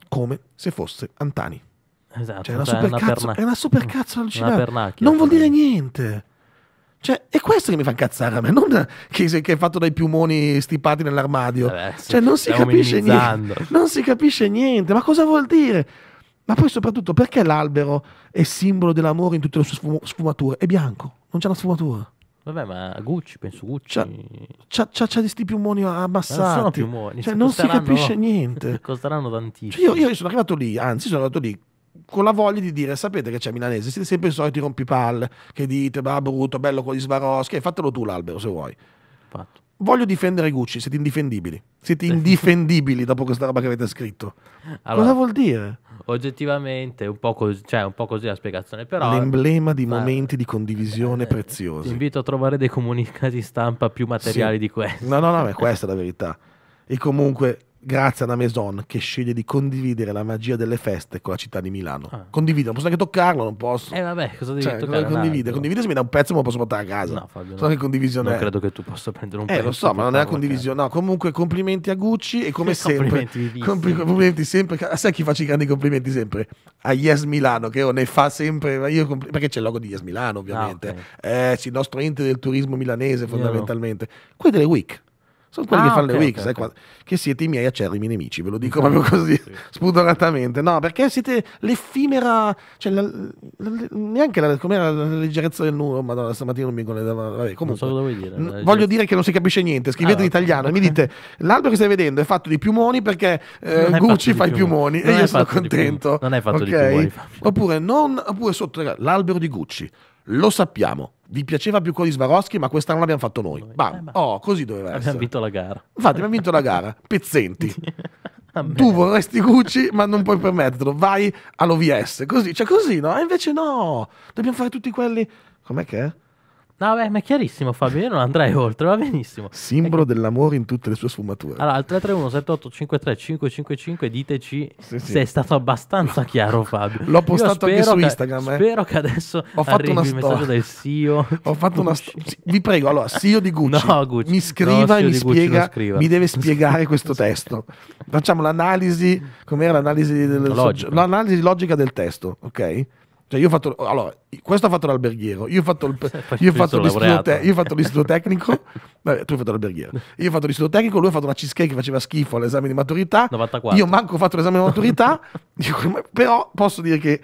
come se fosse Antani. Esatto, cioè, è una cioè, supercazzo, una perna- è una supercazzo allucinante. Una non vuol dire niente. Cioè, è questo che mi fa incazzare a me, non che, che è fatto dai piumoni stipati nell'armadio. Vabbè, eh, cioè, non si capisce niente. Non si capisce niente, ma cosa vuol dire? Ma poi soprattutto perché l'albero è simbolo dell'amore in tutte le sue sfumature? È bianco, non c'è una sfumatura. Vabbè, ma Gucci, penso Gucci. C'ha, c'ha, c'ha, questi piumoni abbassati. Ma non sono piumoni. Cioè, non si capisce niente. costeranno tantissimo. Cioè, io, io sono arrivato lì, anzi, sono arrivato lì con la voglia di dire sapete che c'è Milanese siete sempre i soliti rompipalle che dite bah brutto bello con gli Swarovski fatelo tu l'albero se vuoi Fatto. voglio difendere Gucci siete indifendibili siete indifendibili dopo questa roba che avete scritto allora, cosa vuol dire? oggettivamente un po, così, cioè, un po' così la spiegazione però l'emblema di momenti eh, di condivisione preziosi ti invito a trovare dei comunicati stampa più materiali sì. di questo no no no è questa la verità e comunque grazie a una maison che sceglie di condividere la magia delle feste con la città di Milano. Ah. Condivido, non posso neanche toccarlo, non posso. Eh vabbè, cosa devi cioè, toccare? Condividere, condividere se mi dà un pezzo me lo posso portare a casa. No, Fabio, so no. che condivisione non è. credo che tu possa prendere un eh, pezzo. Eh, lo so, ma non è la condivisione. No, comunque complimenti a Gucci e come sempre complimenti, compl- complimenti sempre. Ah, sai chi faccio i grandi complimenti sempre? A Yes Milano che ne fa sempre, compl- perché c'è il logo di Yes Milano, ovviamente. Ah, okay. eh, sì, il nostro ente del turismo milanese fondamentalmente. No. Quello delle Week sono quelli ah, che fanno okay, le Wix, okay, okay. che siete i miei acerrimi nemici, ve lo dico proprio così, sì. spudoratamente. No, perché siete l'effimera, cioè la, la, la, neanche la, leggerezza del nulla, ma stamattina non mi vabbè, comunque, non so dire, n- voglio dire che non si capisce niente, scrivete ah, in italiano e mi dite l'albero che stai vedendo è fatto di piumoni perché eh, Gucci fa i piumoni non e io sono contento. Non è fatto okay? di piumoni. Oppure, non, oppure sotto l'albero di Gucci. Lo sappiamo. Vi piaceva più con di Swarovski, ma quest'anno l'abbiamo fatto noi. noi. Bam. Eh, oh, così doveva abbiamo essere. Abbiamo vinto la gara. Infatti, abbiamo vinto la gara. Pezzenti. tu vorresti Gucci, ma non puoi permetterlo. Vai all'OVS. Così, cioè così, no? E invece no. Dobbiamo fare tutti quelli. Com'è che è? No, beh, ma è chiarissimo Fabio, io non andrei oltre, va benissimo. Simbolo ecco. dell'amore in tutte le sue sfumature. Allora, al 331-7853-555 diteci sì, sì. se è stato abbastanza chiaro Fabio. L'ho postato anche su Instagram. Che, eh. Spero che adesso Ho fatto una il messaggio del CEO. Ho fatto Gucci. una st- Vi prego, allora, CEO di Gucci, no, Gucci. mi scriva no, e mi spiega, mi deve spiegare questo testo. Facciamo l'analisi, com'era l'analisi, del logica. Soggi- l'analisi logica del testo, ok? Cioè io ho fatto, allora, questo ha fatto l'alberghiero, io ho fatto, il, io ho fatto, l'istituto, te, io ho fatto l'istituto, tecnico, vabbè, tu hai fatto l'alberghiero, io ho fatto l'istituto tecnico, lui ha fatto una cheesecake che faceva schifo all'esame di maturità, 94. io manco ho fatto l'esame di maturità, però posso dire che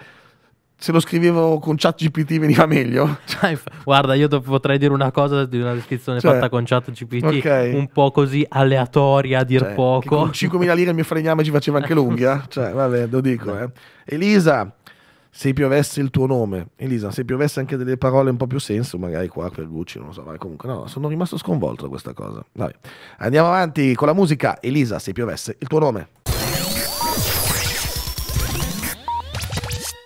se lo scrivevo con chat GPT veniva meglio. Cioè, guarda, io potrei dire una cosa di una descrizione cioè, fatta con chat GPT, okay. un po' così aleatoria a dir cioè, poco. Con 5.000 lire il mio falegname ci faceva anche l'unghia, cioè vabbè, lo dico. Eh. Elisa, se piovesse il tuo nome, Elisa, se piovesse anche delle parole un po' più senso, magari qua per Gucci, non lo so, vai comunque, no, sono rimasto sconvolto da questa cosa. Vabbè. Andiamo avanti con la musica, Elisa, se piovesse il tuo nome.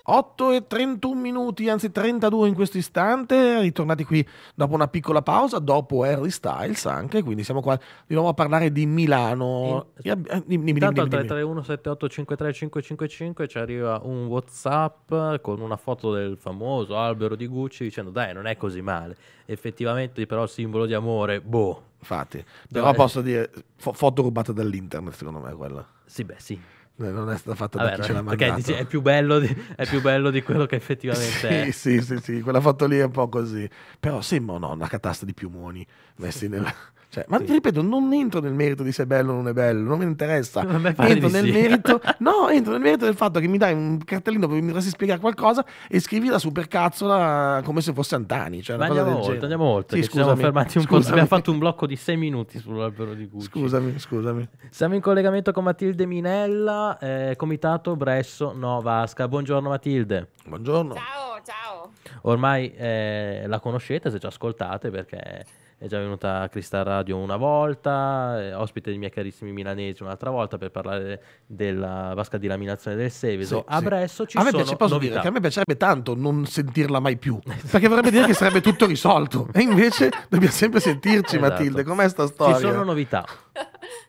8 e 31 minuti, anzi 32 in questo istante, ritornati qui dopo una piccola pausa, dopo Harry Styles anche, quindi siamo qua di nuovo a parlare di Milano. Eh, in, dimmi, intanto al 331 7853 555 ci arriva un Whatsapp con una foto del famoso albero di Gucci dicendo dai non è così male, effettivamente però simbolo di amore, boh. Infatti, però posso dire fo- foto rubata dall'internet secondo me quella. Sì, beh sì. Eh, non è stata fatta Vabbè, da chi ce l'ha mandata. Perché dici, è, più bello di, è più bello di quello che effettivamente sì, è. Sì, sì, sì, quella foto lì è un po' così. Però sembra no, una catasta di piumoni messi nella... Cioè, ma sì. ripeto, non entro nel merito di se è bello o non è bello, non mi interessa. Non entro nel sì. merito, no, entro nel merito del fatto che mi dai un cartellino dove mi dovresti spiegare qualcosa e scrivi la supercazzola come se fosse Antani. Cioè ma andiamo oltre, andiamo oltre. Sì, siamo fermati un scusami. po'. Abbiamo fatto un blocco di sei minuti sull'albero di Gucci. Scusami, scusami. Siamo in collegamento con Matilde Minella, eh, comitato Bresso Novasca. Buongiorno Matilde. Buongiorno. Ciao ciao. Ormai eh, la conoscete se ci ascoltate perché è già venuta a Cristal Radio una volta, eh, ospite dei miei carissimi milanesi un'altra volta per parlare della vasca di laminazione del Seveso. Sì, a Bresso sì. ci a me sono piace, posso novità. dire che a me piacerebbe tanto non sentirla mai più, perché vorrebbe dire che sarebbe tutto risolto. E invece dobbiamo sempre sentirci, esatto. Matilde, com'è sta storia? Ci sono novità.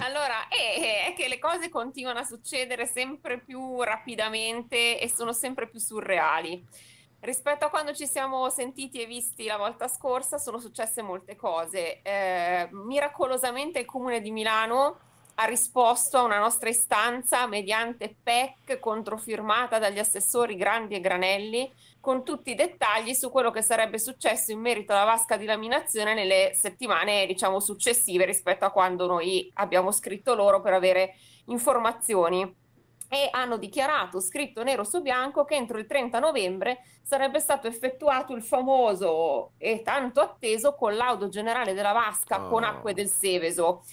Allora, è, eh, eh, è, che le cose continuano a succedere sempre più rapidamente e sono sempre più surreali. Rispetto a quando ci siamo sentiti e visti la volta scorsa, sono successe molte cose. Eh, miracolosamente il comune di Milano ha risposto a una nostra istanza mediante PEC controfirmata dagli assessori Grandi e Granelli con tutti i dettagli su quello che sarebbe successo in merito alla vasca di laminazione nelle settimane diciamo successive rispetto a quando noi abbiamo scritto loro per avere informazioni e hanno dichiarato scritto nero su bianco che entro il 30 novembre sarebbe stato effettuato il famoso e tanto atteso collaudo generale della vasca oh. con ah. acque del Seveso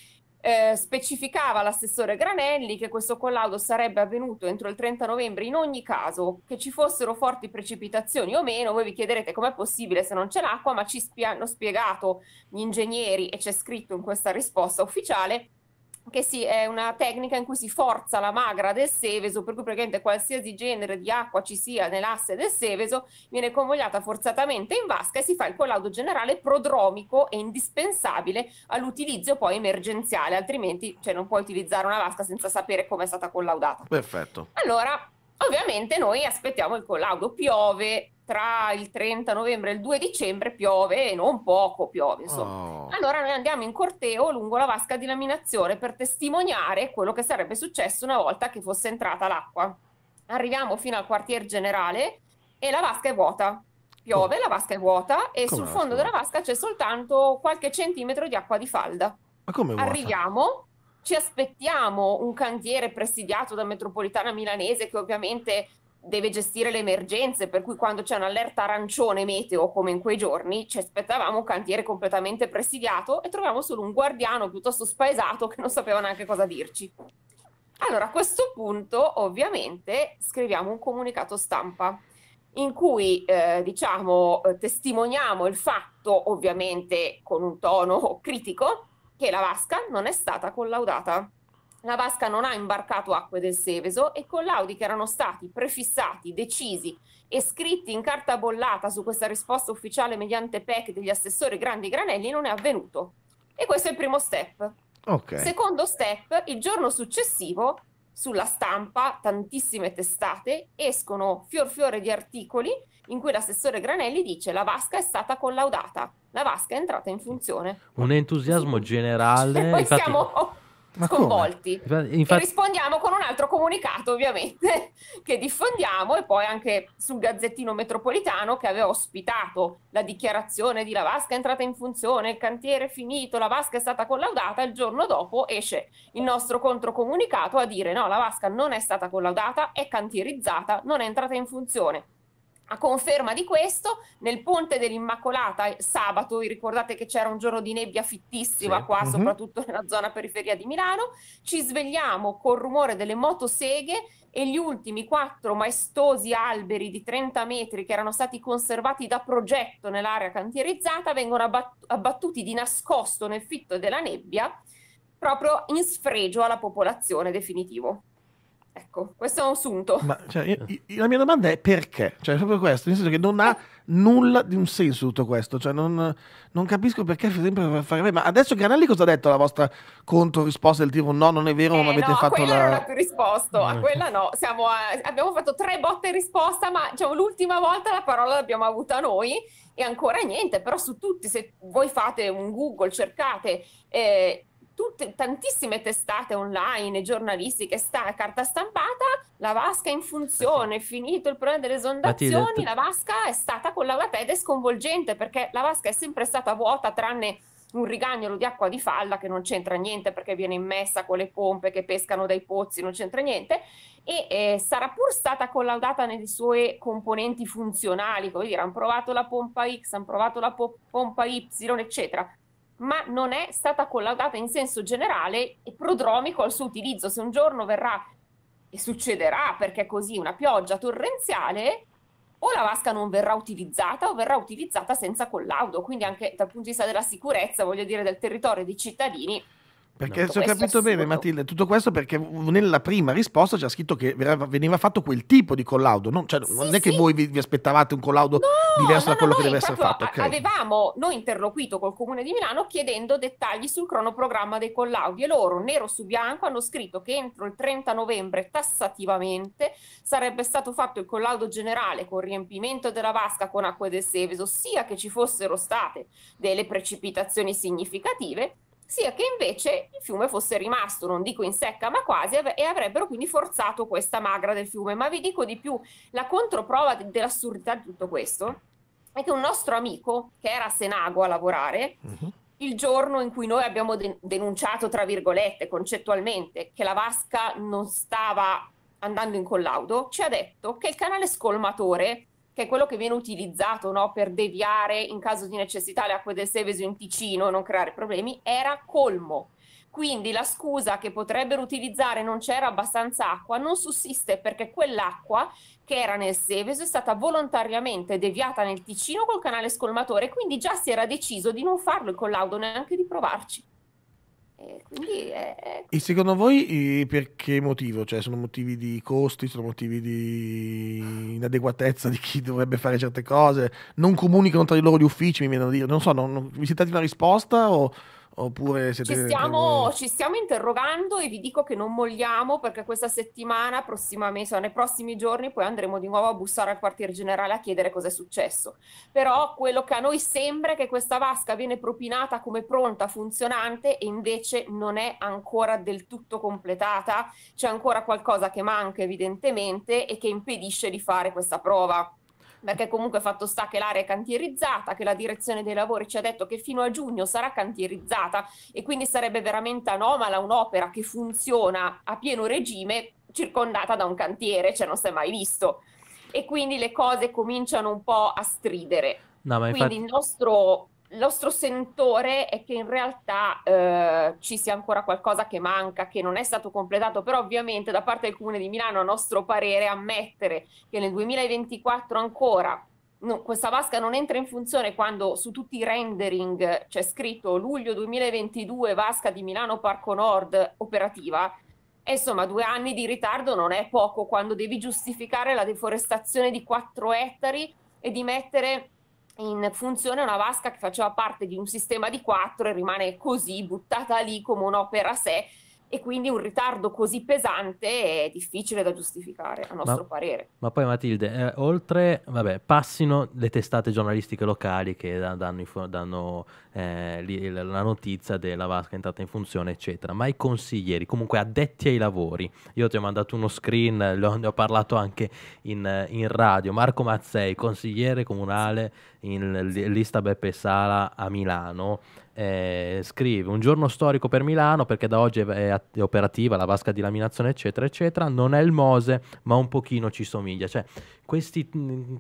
eh, specificava l'assessore Granelli che questo collaudo sarebbe avvenuto entro il 30 novembre in ogni caso, che ci fossero forti precipitazioni o meno, voi vi chiederete com'è possibile se non c'è l'acqua, ma ci hanno spiegato gli ingegneri e c'è scritto in questa risposta ufficiale che sì, è una tecnica in cui si forza la magra del Seveso, per cui praticamente qualsiasi genere di acqua ci sia nell'asse del Seveso viene convogliata forzatamente in vasca e si fa il collaudo generale prodromico e indispensabile all'utilizzo poi emergenziale, altrimenti cioè, non puoi utilizzare una vasca senza sapere come è stata collaudata. Perfetto. Allora, ovviamente noi aspettiamo il collaudo, piove, tra il 30 novembre e il 2 dicembre piove e non poco piove insomma. Oh. Allora noi andiamo in corteo lungo la vasca di laminazione per testimoniare quello che sarebbe successo una volta che fosse entrata l'acqua. Arriviamo fino al quartier generale e la vasca è vuota. Piove, oh. la vasca è vuota e come sul fondo della vasca c'è soltanto qualche centimetro di acqua di falda. Ma come vuota? Arriviamo ci aspettiamo un cantiere presidiato da metropolitana milanese che ovviamente deve gestire le emergenze, per cui quando c'è un'allerta arancione meteo, come in quei giorni, ci aspettavamo un cantiere completamente presidiato e troviamo solo un guardiano piuttosto spaesato che non sapeva neanche cosa dirci. Allora, a questo punto, ovviamente, scriviamo un comunicato stampa in cui, eh, diciamo, eh, testimoniamo il fatto, ovviamente con un tono critico, che la vasca non è stata collaudata la vasca non ha imbarcato acque del Seveso e collaudi che erano stati prefissati, decisi e scritti in carta bollata su questa risposta ufficiale mediante PEC degli assessori Grandi Granelli non è avvenuto. E questo è il primo step. Okay. Secondo step, il giorno successivo sulla stampa, tantissime testate, escono fior fiore di articoli in cui l'assessore Granelli dice la vasca è stata collaudata, la vasca è entrata in funzione. Un entusiasmo generale. E cioè, poi infatti... siamo ma sconvolti. Infatti... rispondiamo con un altro comunicato, ovviamente, che diffondiamo e poi anche sul Gazzettino Metropolitano che aveva ospitato la dichiarazione di la vasca è entrata in funzione, il cantiere è finito, la vasca è stata collaudata, il giorno dopo esce il nostro controcomunicato a dire no, la vasca non è stata collaudata, è cantierizzata, non è entrata in funzione. A conferma di questo, nel ponte dell'Immacolata eh, sabato, vi ricordate che c'era un giorno di nebbia fittissima sì. qua, uh-huh. soprattutto nella zona periferia di Milano, ci svegliamo col rumore delle motoseghe e gli ultimi quattro maestosi alberi di 30 metri che erano stati conservati da progetto nell'area cantierizzata vengono abbatt- abbattuti di nascosto nel fitto della nebbia proprio in sfregio alla popolazione definitivo. Ecco, questo è un assunto. Ma, cioè, io, io, la mia domanda è perché? Cioè, è proprio questo, nel senso che non ha nulla di un senso tutto questo, cioè, non, non capisco perché sempre fare... Ma adesso Granelli cosa ha detto la vostra controrisposta del tipo no, non è vero, eh, non avete no, fatto la... non ha risposto, a eh. quella no. Siamo a... Abbiamo fatto tre botte risposta, ma diciamo, l'ultima volta la parola l'abbiamo avuta noi e ancora niente, però su tutti, se voi fate un Google, cercate... Eh, tutte, tantissime testate online, giornalistiche, sta, carta stampata, la vasca in funzione, è finito il problema delle esondazioni, la vasca è stata collaudata ed è sconvolgente perché la vasca è sempre stata vuota tranne un rigagnolo di acqua di falla che non c'entra niente perché viene immessa con le pompe che pescano dai pozzi, non c'entra niente, e eh, sarà pur stata collaudata nelle sue componenti funzionali, come dire, hanno provato la pompa X, hanno provato la po- pompa Y, eccetera ma non è stata collaudata in senso generale e prodromico al suo utilizzo. Se un giorno verrà e succederà perché è così una pioggia torrenziale, o la vasca non verrà utilizzata o verrà utilizzata senza collaudo. Quindi anche dal punto di vista della sicurezza, voglio dire, del territorio dei cittadini, perché se ho capito bene, Matilde, tutto questo perché nella prima risposta c'è scritto che veniva fatto quel tipo di collaudo, non, cioè, sì, non è sì. che voi vi, vi, aspettavate un collaudo no, diverso no, da quello no, che deve essere fatto. okay. Avevamo noi interloquito col Comune di Milano chiedendo dettagli sul cronoprogramma dei collaudi e loro, nero su bianco, hanno scritto che entro il 30 novembre tassativamente sarebbe stato fatto il collaudo generale con riempimento della vasca con acqua del Seveso, sia che ci fossero state delle precipitazioni significative, sia che invece il fiume fosse rimasto, non dico in secca, ma quasi, e avrebbero quindi forzato questa magra del fiume. Ma vi dico di più, la controprova dell'assurdità di tutto questo è che un nostro amico, che era a Senago a lavorare, uh-huh. il giorno in cui noi abbiamo denunciato, tra virgolette, concettualmente, che la vasca non stava andando in collaudo, ci ha detto che il canale scolmatore che è quello che viene utilizzato no, per deviare in caso di necessità le acque del Seveso in Ticino, non creare problemi, era colmo. Quindi la scusa che potrebbero utilizzare non c'era abbastanza acqua non sussiste perché quell'acqua che era nel Seveso è stata volontariamente deviata nel Ticino col canale scolmatore, quindi già si era deciso di non farlo il collaudo neanche di provarci. E quindi è, E secondo voi per che motivo? Cioè, sono motivi di costi, sono motivi di inadeguatezza di chi dovrebbe fare certe cose? Non comunicano tra di loro gli uffici, mi viene a dire. Non so, non, non, vi siete dati una risposta o Oppure siete... Ci stiamo, ci stiamo interrogando e vi dico che non molliamo perché questa settimana, prossima mese, cioè nei prossimi giorni, poi andremo di nuovo a bussare al quartier generale a chiedere cosa è successo. Però quello che a noi sembra è che questa vasca viene propinata come pronta, funzionante e invece non è ancora del tutto completata, c'è ancora qualcosa che manca evidentemente e che impedisce di fare questa prova perché comunque fatto sta che l'area è cantierizzata, che la direzione dei lavori ci ha detto che fino a giugno sarà cantierizzata e quindi sarebbe veramente anomala un'opera che funziona a pieno regime circondata da un cantiere, cioè non si è mai visto. E quindi le cose cominciano un po' a stridere. No, infatti... Quindi il nostro il nostro sentore è che in realtà eh, ci sia ancora qualcosa che manca, che non è stato completato, però ovviamente da parte del Comune di Milano, a nostro parere, ammettere che nel 2024 ancora no, questa vasca non entra in funzione quando su tutti i rendering c'è scritto luglio 2022 vasca di Milano Parco Nord operativa, e insomma due anni di ritardo non è poco quando devi giustificare la deforestazione di 4 ettari e di mettere in funzione una vasca che faceva parte di un sistema di quattro e rimane così buttata lì come un'opera a sé e quindi un ritardo così pesante è difficile da giustificare, a nostro ma, parere. Ma poi Matilde, eh, oltre, vabbè, passino le testate giornalistiche locali che danno, danno eh, la notizia della vasca entrata in funzione, eccetera, ma i consiglieri, comunque addetti ai lavori, io ti ho mandato uno screen, ne ho parlato anche in, in radio, Marco Mazzei, consigliere comunale in lista Beppe Sala a Milano, eh, scrive un giorno storico per Milano perché da oggi è, è, operativa la vasca di laminazione eccetera eccetera non è il Mose ma un pochino ci somiglia cioè questi,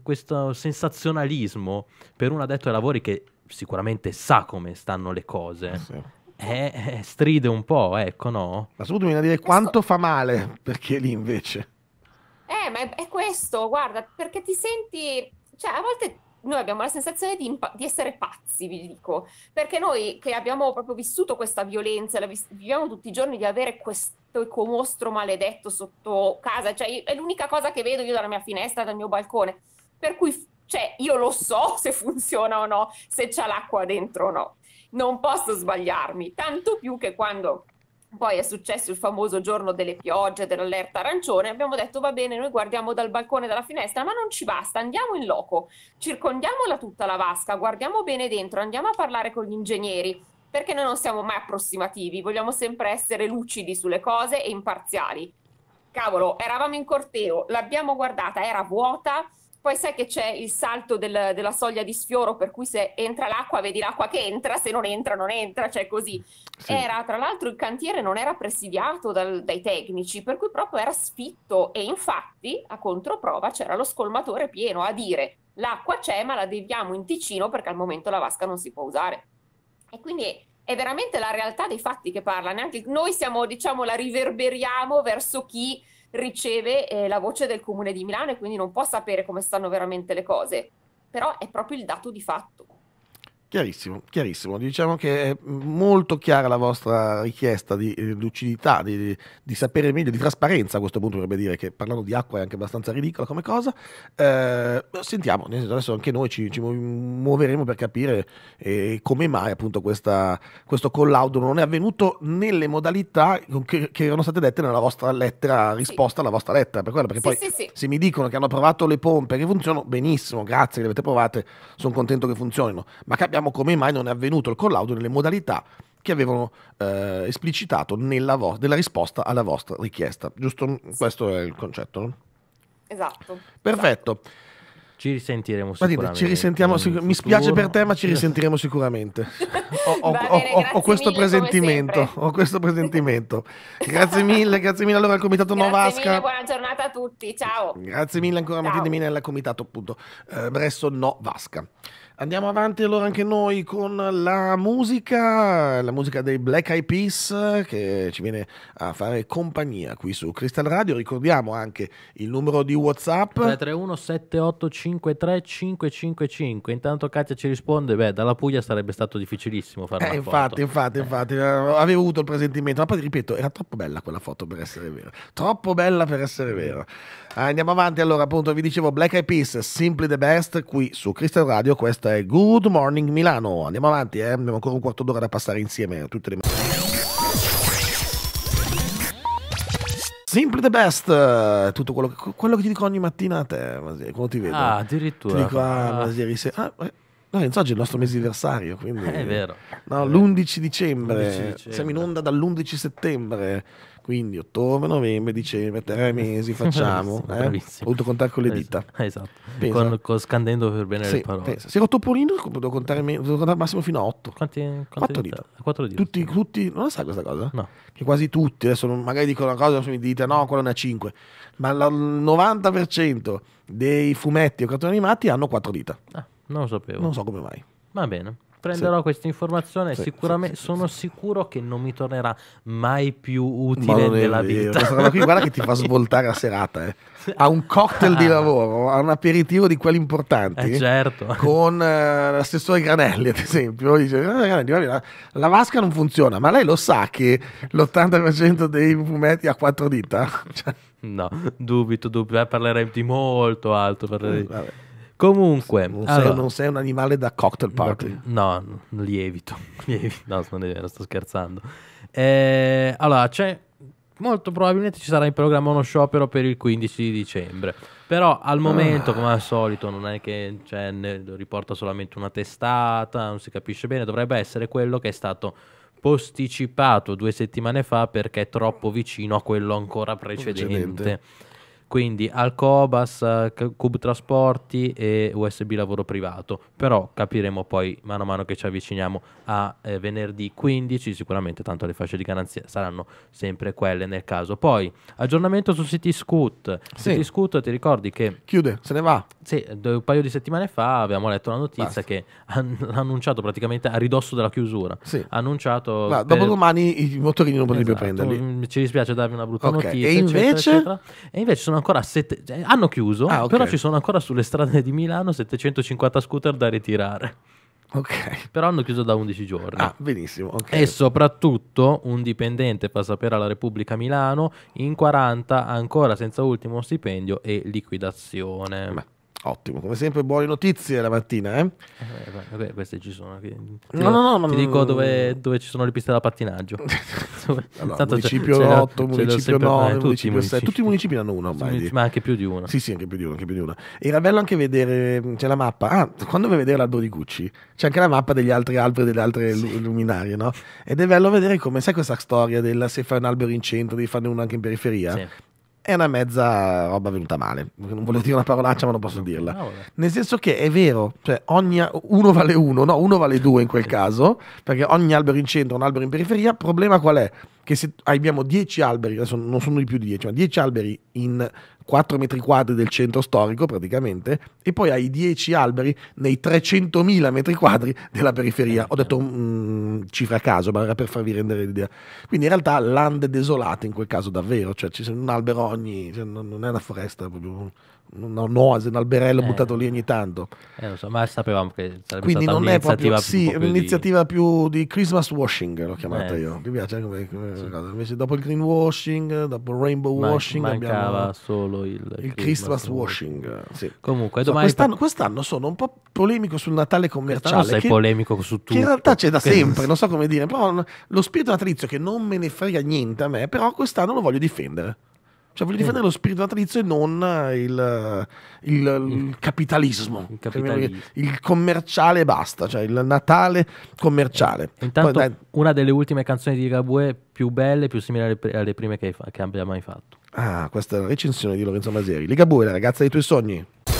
questo sensazionalismo per un addetto ai lavori che sicuramente sa come stanno le cose eh, sì. eh, stride un po' ecco no? ma soprattutto bisogna dire quanto fa male perché lì invece eh ma è, è questo guarda perché ti senti cioè a volte noi abbiamo la sensazione di, impa- di, essere pazzi, vi dico, perché noi che abbiamo proprio vissuto questa violenza, la vis- viviamo tutti i giorni di avere questo ecomostro maledetto sotto casa, cioè è l'unica cosa che vedo io dalla mia finestra, dal mio balcone, per cui cioè, io lo so se funziona o no, se c'è l'acqua dentro o no, non posso sbagliarmi, tanto più che quando poi è successo il famoso giorno delle piogge, dell'allerta arancione, abbiamo detto va bene, noi guardiamo dal balcone, dalla finestra, ma non ci basta, andiamo in loco, circondiamola tutta la vasca, guardiamo bene dentro, andiamo a parlare con gli ingegneri, perché noi non siamo mai approssimativi, vogliamo sempre essere lucidi sulle cose e imparziali. Cavolo, eravamo in corteo, l'abbiamo guardata, era vuota, poi sai che c'è il salto del, della soglia di sfioro, per cui se entra l'acqua vedi l'acqua che entra, se non entra non entra, cioè così. Sì. Era, tra l'altro il cantiere non era presidiato dal, dai tecnici, per cui proprio era sfitto e infatti a controprova c'era lo scolmatore pieno a dire l'acqua c'è ma la deviamo in Ticino perché al momento la vasca non si può usare. E quindi è veramente la realtà dei fatti che parla, neanche noi siamo, diciamo, la riverberiamo verso chi riceve eh, la voce del comune di Milano e quindi non può sapere come stanno veramente le cose, però è proprio il dato di fatto. Chiarissimo, chiarissimo. Diciamo che è molto chiara la vostra richiesta di eh, lucidità, di, di, sapere meglio, di trasparenza a questo punto vorrebbe dire che parlando di acqua è anche abbastanza ridicola come cosa. Eh, sentiamo, adesso anche noi ci, ci muoveremo per capire eh, come mai appunto questa, questo collaudo non è avvenuto nelle modalità che, che, erano state dette nella vostra lettera, risposta alla vostra lettera. Per quello, perché sì, poi sì, sì. se mi dicono che hanno provato le pompe che funzionano benissimo, grazie che le avete provate, sono contento che funzionino, ma capiamo capiamo come mai non è avvenuto il collaudo nelle modalità che avevano eh, esplicitato nella vo- risposta alla vostra richiesta. Giusto? Questo è il concetto, no? Esatto. Perfetto. Esatto. Ci risentiremo sicuramente. Ci risentiamo mi spiace per te, ma ci risentiremo sicuramente. ho, ho, bene, ho, questo ho, questo presentimento. grazie mille, grazie mille allora al Comitato grazie Novasca. Mille, buona giornata a tutti, ciao. Grazie mille ancora ciao. Martina Minella, Comitato appunto eh, Bresso Novasca. Andiamo avanti allora anche noi con la musica, la musica dei Black Eyed Peas che ci viene a fare compagnia qui su Crystal Radio. Ricordiamo anche il numero di WhatsApp 331 7853 555. Intanto Katia ci risponde, beh, dalla Puglia sarebbe stato difficilissimo fare eh, una infatti, foto. Infatti, eh. infatti, eh. avevo avuto il presentimento, ma poi ripeto, era troppo bella quella foto per essere vera. Troppo bella per essere vera. Andiamo avanti allora, appunto, vi dicevo Black Eyed Peas, Simply the Best qui su Crystal Radio. Questo questa è Good Morning Milano. Andiamo avanti, eh? abbiamo ancora un quarto d'ora da passare insieme. Eh, tutte le... Simply the best, eh, tutto quello che, quello che, ti dico ogni mattina a te, Masieri, quando ti vedo. Ah, addirittura. Ti dico, ah, ah. Masieri, se... ah, Lorenzo, eh, oggi è il nostro mese anniversario, quindi... È vero. No, l'11 dicembre. dicembre. Siamo in onda dall'11 settembre. Quindi ottobre, novembre, dicembre, tre mesi facciamo. Eh? bravissimo, eh? Oltre contare con le dita. Esatto. Pensa. Con, con, scandendo per bene sì, le parole. Pensa. Se ero topolino devo contare, contare massimo fino a 8. Quanti, quante 4 dita? dita. dita. Tutti, tutti, non lo sai questa cosa? No. Che quasi tutti, adesso magari dicono una cosa, mi dite no, quella ne ha 5. Ma il 90% dei fumetti o cartoni animati hanno 4 dita. Ah, non lo sapevo. Non so come mai. Va bene prenderò sì. questa informazione sì, sicuramente sì, sono sicuro che non mi tornerà mai più utile nella vita. Questa qui guarda che ti fa svoltare la serata, eh. A un cocktail ah. di lavoro, a un aperitivo di quelli importanti. Eh, certo. Con eh, l'assessore Granelli, ad esempio, dice ah, la, la vasca non funziona, ma lei lo sa che l'80% dei fumetti ha quattro dita? Cioè. No, dubito, dubito, eh, parlerei di molto alto. Parlerei... Mm, Comunque, non, allora, sei, non, sei, un animale da cocktail party. No, no lievito. lievito. No, non è vero, sto scherzando. Eh, allora, c'è molto probabilmente ci sarà in programma uno sciopero per il 15 di dicembre. Però al momento, come al solito, non è che cioè, riporta solamente una testata, non si capisce bene, dovrebbe essere quello che è stato posticipato due settimane fa perché è troppo vicino a quello ancora precedente. precedente quindi Alcobas, eh, Cube Trasporti e USB Lavoro Privato, però capiremo poi mano a mano che ci avviciniamo a eh, venerdì 15, sicuramente tanto le fasce di garanzia saranno sempre quelle nel caso. Poi aggiornamento su Scoot, sì. CityScoot ti ricordi che... Chiude, se ne va. Sì, un paio di settimane fa abbiamo letto la notizia Basta. che hanno annunciato praticamente a ridosso della chiusura, sì. annunciato... Ma, per... Dopo domani i motorini non potete esatto. più prenderli. Ci dispiace darvi una brutta okay. notizia. E invece... eccetera. E invece sono sono ancora sette... Cioè, hanno chiuso, ah, okay. però ci sono ancora sulle strade di Milano 750 scooter da ritirare. Ok. Però hanno chiuso da 11 giorni. Ah, benissimo. Okay. E soprattutto un dipendente fa sapere alla Repubblica Milano in 40 ancora senza ultimo stipendio e liquidazione. Beh. Ottimo, come sempre buone notizie la mattina, eh? eh beh, queste ci sono. Ti, no, no, no, ti dico dove, dove ci sono le piste da pattinaggio. Cioè, allora, Tanto municipio 8, municipio 9, eh, municipio 6, tutti i municipi hanno uno ormai. Ma anche più di uno. Sì, sì, anche più di uno, anche più di uno. era bello anche vedere, c'è la mappa, ah, quando vai a vedere l'albero di Gucci, c'è anche la mappa degli altri alberi, delle altre sì. luminarie, no? Ed è bello vedere come, sai questa storia della se fai un albero in centro, devi farne uno anche in periferia? Sì è una mezza roba venuta male. Non volevo dire una parolaccia, ma non posso dirla. Nel senso che è vero, cioè ogni, uno vale uno, no, uno vale due in quel caso, perché ogni albero in centro, è un albero in periferia. Problema qual è? che se abbiamo 10 alberi, adesso non sono di più di 10, ma 10 alberi in 4 metri quadri del centro storico praticamente, e poi hai 10 alberi nei 300.000 metri quadri della periferia. Ho detto mh, mm, cifra a caso, ma era per farvi rendere l'idea. Quindi in realtà lande desolate in quel caso davvero, cioè c'è un albero ogni, cioè non è una foresta proprio un'oasi, un alberello eh, buttato lì ogni tanto. Eh, lo so, ma sapevamo che sarebbe Quindi non è proprio, sì, è un'iniziativa di... più di Christmas washing, l'ho chiamata eh. io. Mi piace come, come sì. Invece dopo il green washing, dopo il rainbow Man washing mancava solo il, il Christmas, Christmas washing. Sì. Comunque, so, quest'anno, quest'anno, sono un po' polemico sul Natale commerciale. Quest'anno sei che, polemico su tutto. Che in realtà c'è da sempre, non so come dire, però lo spirito natalizio che non me ne frega niente a me, però quest'anno lo voglio difendere. Cioè, voglio difendere lo spirito natalizio e non eh, eh, il, il, il capitalismo. Il, cioè, capitalismo. il commerciale e basta, cioè il Natale commerciale. Eh, intanto, Poi, una delle ultime canzoni di Gabue più belle, più simili alle, alle prime che, hai, che abbia mai fatto. Ah, questa è la recensione di Lorenzo Maseri. Ligabue, la ragazza dei tuoi sogni.